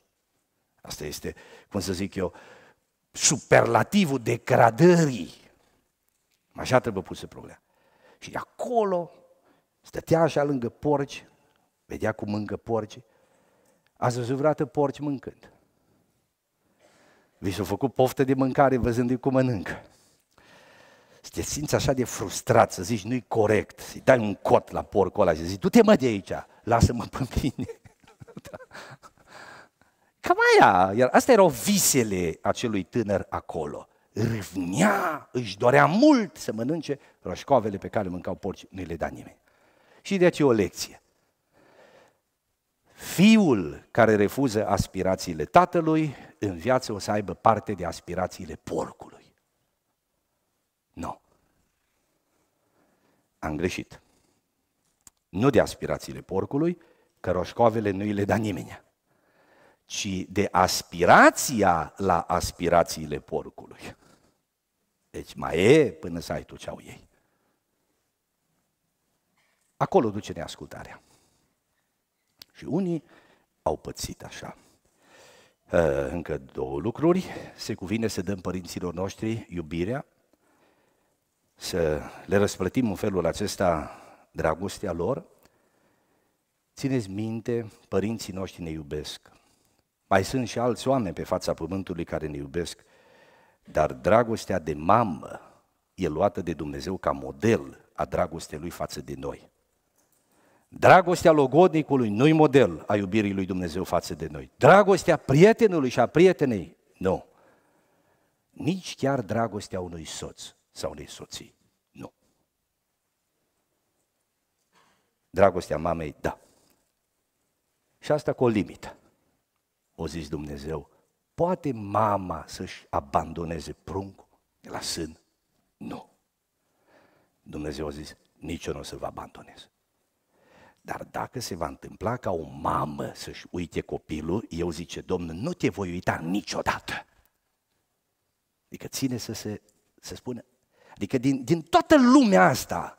Asta este, cum să zic eu, superlativul degradării. Așa trebuie pusă problema. Și acolo stătea așa lângă porci, vedea cum mâncă porci. Ați văzut vreodată porci mâncând. Vi s-a făcut poftă de mâncare văzându-i cum mănâncă să te simți așa de frustrat, să zici nu-i corect, să-i dai un cot la porcul ăla și zici, du-te mă de aici, lasă-mă pe mine. Da. Cam aia, iar astea erau visele acelui tânăr acolo. Râvnea, își dorea mult să mănânce roșcoavele pe care le mâncau porci, nu le da nimeni. Și de deci aceea o lecție. Fiul care refuză aspirațiile tatălui, în viață o să aibă parte de aspirațiile porcului. Nu. Am greșit. Nu de aspirațiile porcului, că roșcoavele nu îi le da nimeni, ci de aspirația la aspirațiile porcului. Deci mai e până să ai tu ce au ei. Acolo duce neascultarea. Și unii au pățit așa. Ă, încă două lucruri. Se cuvine să dăm părinților noștri iubirea să le răsplătim în felul acesta dragostea lor, țineți minte, părinții noștri ne iubesc. Mai sunt și alți oameni pe fața pământului care ne iubesc, dar dragostea de mamă e luată de Dumnezeu ca model a dragostei lui față de noi. Dragostea logodnicului nu-i model a iubirii lui Dumnezeu față de noi. Dragostea prietenului și a prietenei, nu. Nici chiar dragostea unui soț sau de soții. Nu. Dragostea mamei, da. Și asta cu o limită. O zis Dumnezeu, poate mama să-și abandoneze pruncul de la sân? Nu. Dumnezeu a zis, nici eu nu o să vă abandonez. Dar dacă se va întâmpla ca o mamă să-și uite copilul, eu zice, Domnul, nu te voi uita niciodată. Adică ține să se să spună Adică din, din toată lumea asta,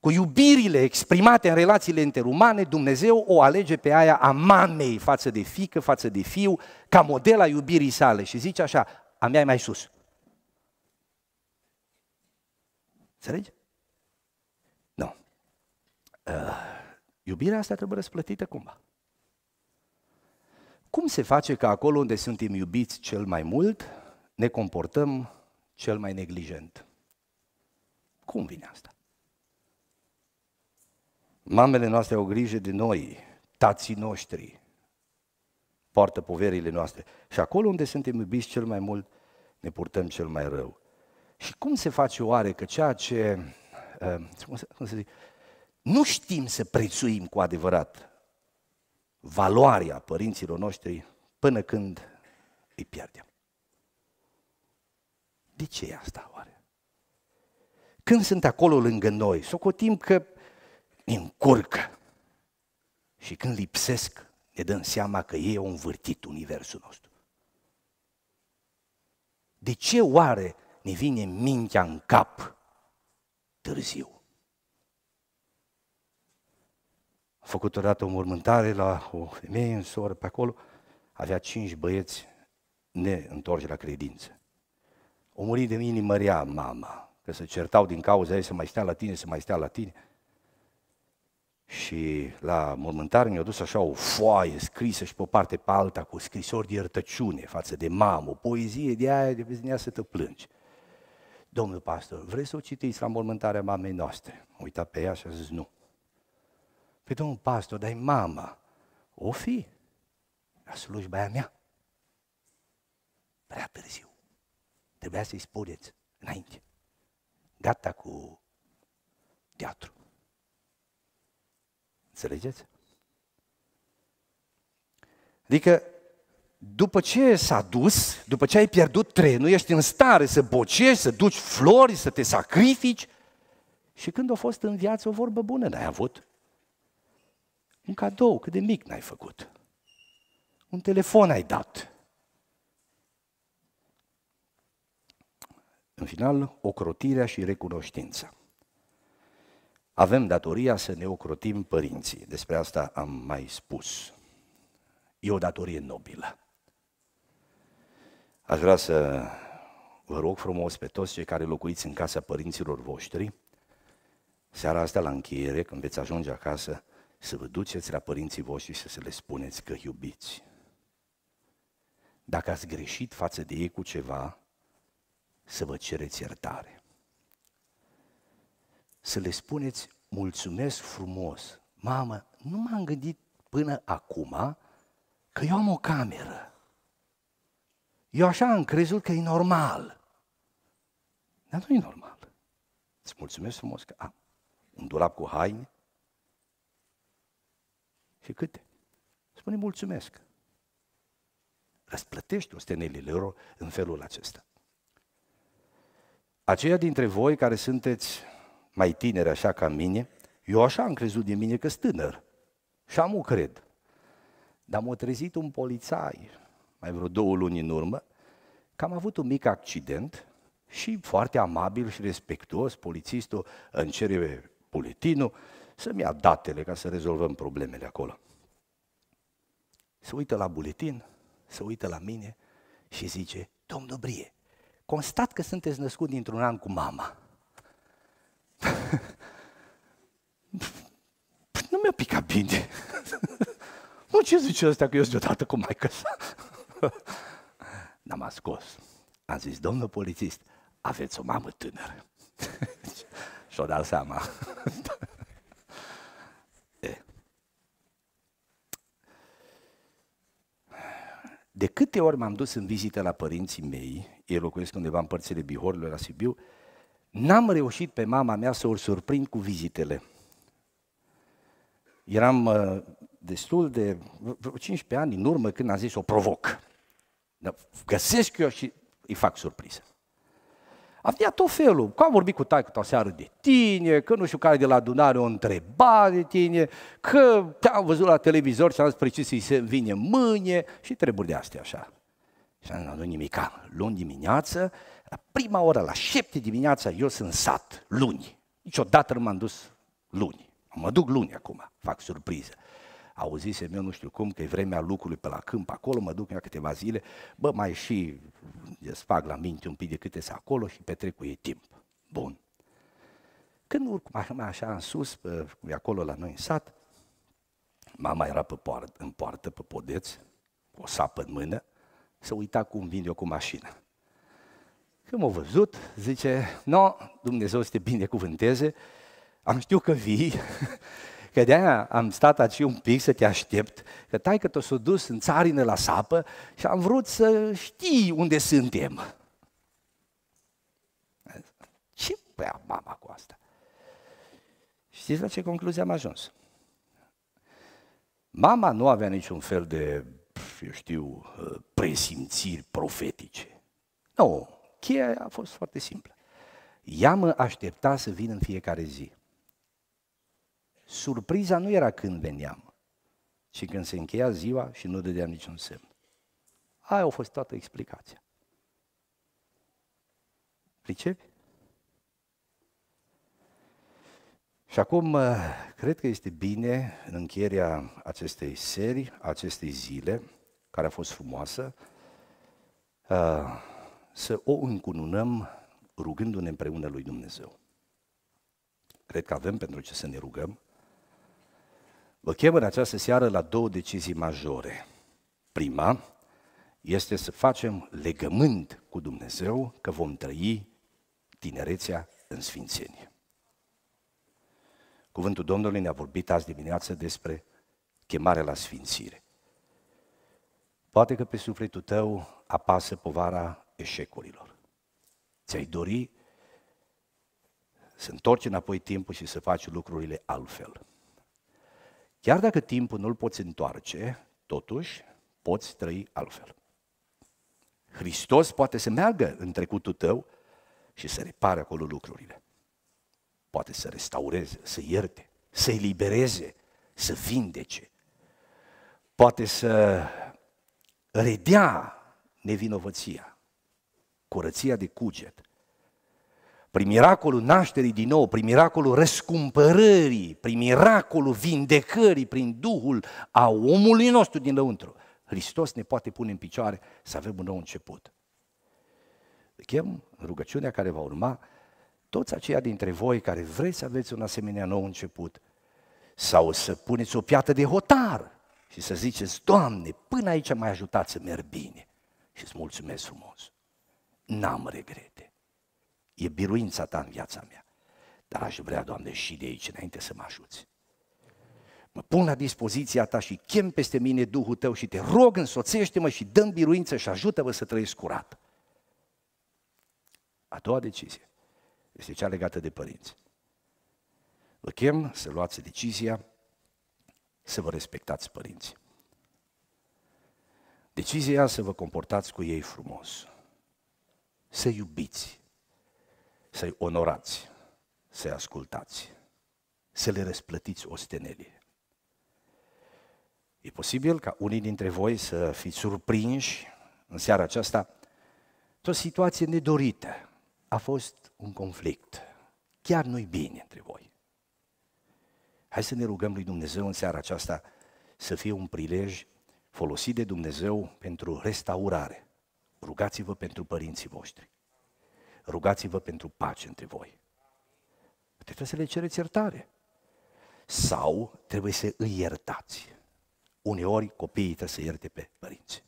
cu iubirile exprimate în relațiile interumane, Dumnezeu o alege pe aia a mamei față de fică, față de fiu, ca model a iubirii sale și zice așa, a mea e mai sus. Înțelegi? Nu. Uh, iubirea asta trebuie răsplătită cumva. Cum se face că acolo unde suntem iubiți cel mai mult, ne comportăm cel mai neglijent? Cum vine asta? Mamele noastre au grijă de noi, tații noștri poartă poverile noastre. Și acolo unde suntem iubiți cel mai mult, ne purtăm cel mai rău. Și cum se face oare că ceea ce, uh, cum să, cum să zic, nu știm să prețuim cu adevărat valoarea părinților noștri până când îi pierdem. De ce e asta oare? Când sunt acolo lângă noi, socotim că ne încurcă. Și când lipsesc, ne dăm seama că ei au învârtit universul nostru. De ce oare ne vine mintea în cap târziu? Am făcut odată o mormântare la o femeie în soră pe acolo, avea cinci băieți întorci la credință. O muri de inimă rea mama, că se certau din cauza ei, să mai stea la tine, să mai stea la tine. Și la mormântare mi-a dus așa o foaie scrisă și pe o parte pe alta cu scrisori de iertăciune față de mamă, o poezie de aia de pe să te plângi. Domnul pastor, vrei să o citiți la mormântarea mamei noastre? Am uitat pe ea și a zis nu. Păi domnul pastor, dar mama. O fi. La slujba aia mea. Prea târziu. Trebuia să-i spuneți înainte gata cu teatru. Înțelegeți? Adică, după ce s-a dus, după ce ai pierdut trenul, ești în stare să bocești, să duci flori, să te sacrifici. Și când a fost în viață o vorbă bună n-ai avut? Un cadou, cât de mic n-ai făcut. Un telefon ai dat. În final, ocrotirea și recunoștința. Avem datoria să ne ocrotim părinții, despre asta am mai spus. E o datorie nobilă. Aș vrea să vă rog frumos pe toți cei care locuiți în casa părinților voștri, seara asta la încheiere, când veți ajunge acasă, să vă duceți la părinții voștri și să le spuneți că iubiți. Dacă ați greșit față de ei cu ceva, să vă cereți iertare. Să le spuneți mulțumesc frumos, mamă, nu m-am gândit până acum că eu am o cameră. Eu așa am crezut că e normal. Dar nu e normal. Îți mulțumesc frumos că am un dulap cu haine. Și câte? Spune mulțumesc. Răsplătești ostenelile lor în felul acesta aceia dintre voi care sunteți mai tineri așa ca mine, eu așa am crezut din mine că sunt tânăr. Și am o cred. Dar m-a trezit un polițai, mai vreo două luni în urmă, că am avut un mic accident și foarte amabil și respectuos, polițistul îmi cere buletinul să-mi ia datele ca să rezolvăm problemele acolo. Se uită la buletin, se uită la mine și zice, domnul Brie, constat că sunteți născut dintr-un an cu mama. Păi nu mi-a picat bine. nu ce zice ăsta că eu sunt deodată cu maică N-am ascos. Am zis, domnul polițist, aveți o mamă tânără. Și-o dat seama. De câte ori m-am dus în vizită la părinții mei, ei locuiesc undeva în părțile Bihorilor, la Sibiu, n-am reușit pe mama mea să o surprind cu vizitele. Eram uh, destul de, 15 ani în urmă, când am zis o provoc. Găsesc eu și îi fac surpriză venit tot felul. Că am vorbit cu taică o seară de tine, că nu știu care de la adunare o întreba de tine, că te-am văzut la televizor și am zis precis să-i se vine mâine și treburi de astea așa. Și am nu nimica. Luni dimineață, la prima oră, la șapte dimineața, eu sunt sat, luni. Niciodată nu m-am dus luni. Mă duc luni acum, fac surpriză auzisem eu nu știu cum că e vremea lucrului pe la câmp acolo, mă duc în câteva zile, bă, mai și sparg la minte un pic de câte sunt acolo și petrec cu ei timp. Bun. Când mai așa în sus, pe, acolo la noi în sat, mama era pe poartă, în poartă, pe podeț, o sapă în mână, să uita cum vin eu cu mașina. Când m-a văzut, zice, no, Dumnezeu să te binecuvânteze, am știut că vii, Că de-aia am stat aici un pic să te aștept, că tai că s-a dus în țarină la sapă și am vrut să știi unde suntem. Ce bea mama cu asta? Știți la ce concluzie am ajuns? Mama nu avea niciun fel de, eu știu, presimțiri profetice. Nu, cheia a fost foarte simplă. Ea mă aștepta să vin în fiecare zi surpriza nu era când veneam, ci când se încheia ziua și nu dădea niciun semn. Aia a fost toată explicația. Pricepi? Și acum, uh, cred că este bine, în încheierea acestei serii, acestei zile, care a fost frumoasă, uh, să o încununăm rugându-ne împreună lui Dumnezeu. Cred că avem pentru ce să ne rugăm Vă chem în această seară la două decizii majore. Prima este să facem legământ cu Dumnezeu că vom trăi tinerețea în sfințenie. Cuvântul Domnului ne-a vorbit azi dimineață despre chemarea la sfințire. Poate că pe sufletul tău apasă povara eșecurilor. Ți-ai dori să întorci înapoi timpul și să faci lucrurile altfel. Chiar dacă timpul nu-l poți întoarce, totuși poți trăi altfel. Hristos poate să meargă în trecutul tău și să repare acolo lucrurile. Poate să restaureze, să ierte, să elibereze, să vindece. Poate să redea nevinovăția, curăția de cuget – prin miracolul nașterii din nou, prin miracolul răscumpărării, prin miracolul vindecării, prin Duhul a omului nostru din lăuntru, Hristos ne poate pune în picioare să avem un nou început. Chem în rugăciunea care va urma toți aceia dintre voi care vreți să aveți un asemenea nou început sau să puneți o piată de hotar și să ziceți, Doamne, până aici m-ai ajutat să merg bine și îți mulțumesc frumos. N-am regrete e biruința ta în viața mea. Dar aș vrea, Doamne, și de aici înainte să mă ajuți. Mă pun la dispoziția ta și chem peste mine Duhul tău și te rog, însoțește-mă și dăm biruință și ajută-mă să trăiesc curat. A doua decizie este cea legată de părinți. Vă chem să luați decizia să vă respectați părinții. Decizia să vă comportați cu ei frumos, să iubiți, să-i onorați, să-i ascultați, să le răsplătiți ostenelii. E posibil ca unii dintre voi să fiți surprinși în seara aceasta o situație nedorită. A fost un conflict. Chiar nu-i bine între voi. Hai să ne rugăm lui Dumnezeu în seara aceasta să fie un prilej folosit de Dumnezeu pentru restaurare. Rugați-vă pentru părinții voștri rugați-vă pentru pace între voi. Trebuie să le cereți iertare. Sau trebuie să îi iertați. Uneori copiii trebuie să ierte pe părinți.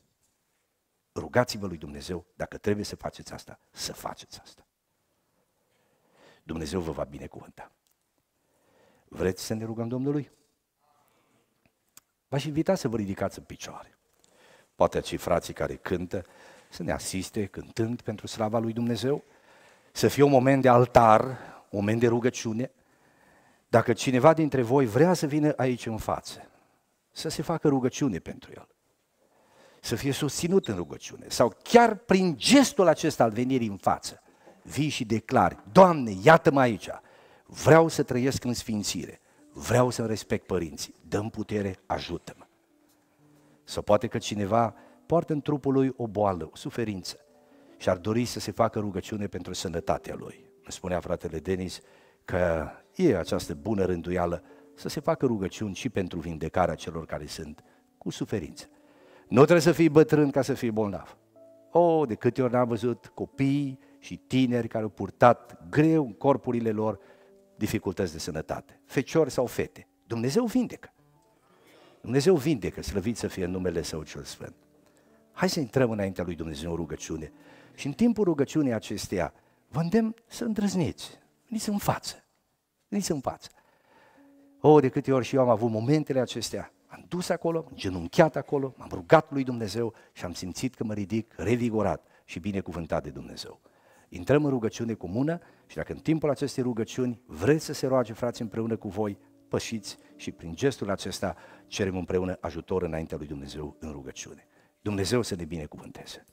Rugați-vă lui Dumnezeu, dacă trebuie să faceți asta, să faceți asta. Dumnezeu vă va binecuvânta. Vreți să ne rugăm Domnului? V-aș invita să vă ridicați în picioare. Poate acei frații care cântă să ne asiste cântând pentru slava lui Dumnezeu să fie un moment de altar, un moment de rugăciune. Dacă cineva dintre voi vrea să vină aici în față, să se facă rugăciune pentru el, să fie susținut în rugăciune sau chiar prin gestul acesta al venirii în față, vii și declari, Doamne, iată-mă aici, vreau să trăiesc în sfințire, vreau să respect părinții, dăm putere, ajută-mă. Sau poate că cineva poartă în trupul lui o boală, o suferință și ar dori să se facă rugăciune pentru sănătatea lui. Îmi spunea fratele Denis că e această bună rânduială să se facă rugăciuni și pentru vindecarea celor care sunt cu suferință. Nu trebuie să fii bătrân ca să fii bolnav. O, oh, de câte ori n-am văzut copii și tineri care au purtat greu în corpurile lor dificultăți de sănătate, feciori sau fete. Dumnezeu vindecă. Dumnezeu vindecă, slăvit să fie în numele Său cel Sfânt. Hai să intrăm înaintea lui Dumnezeu în rugăciune și în timpul rugăciunii acesteia, vă îndemn să îndrăzniți, veniți în față, veniți în față. O, oh, de câte ori și eu am avut momentele acestea, am dus acolo, am genunchiat acolo, m-am rugat lui Dumnezeu și am simțit că mă ridic revigorat și binecuvântat de Dumnezeu. Intrăm în rugăciune comună și dacă în timpul acestei rugăciuni vreți să se roage frații împreună cu voi, pășiți și prin gestul acesta cerem împreună ajutor înaintea lui Dumnezeu în rugăciune. Dumnezeu să ne binecuvânteze!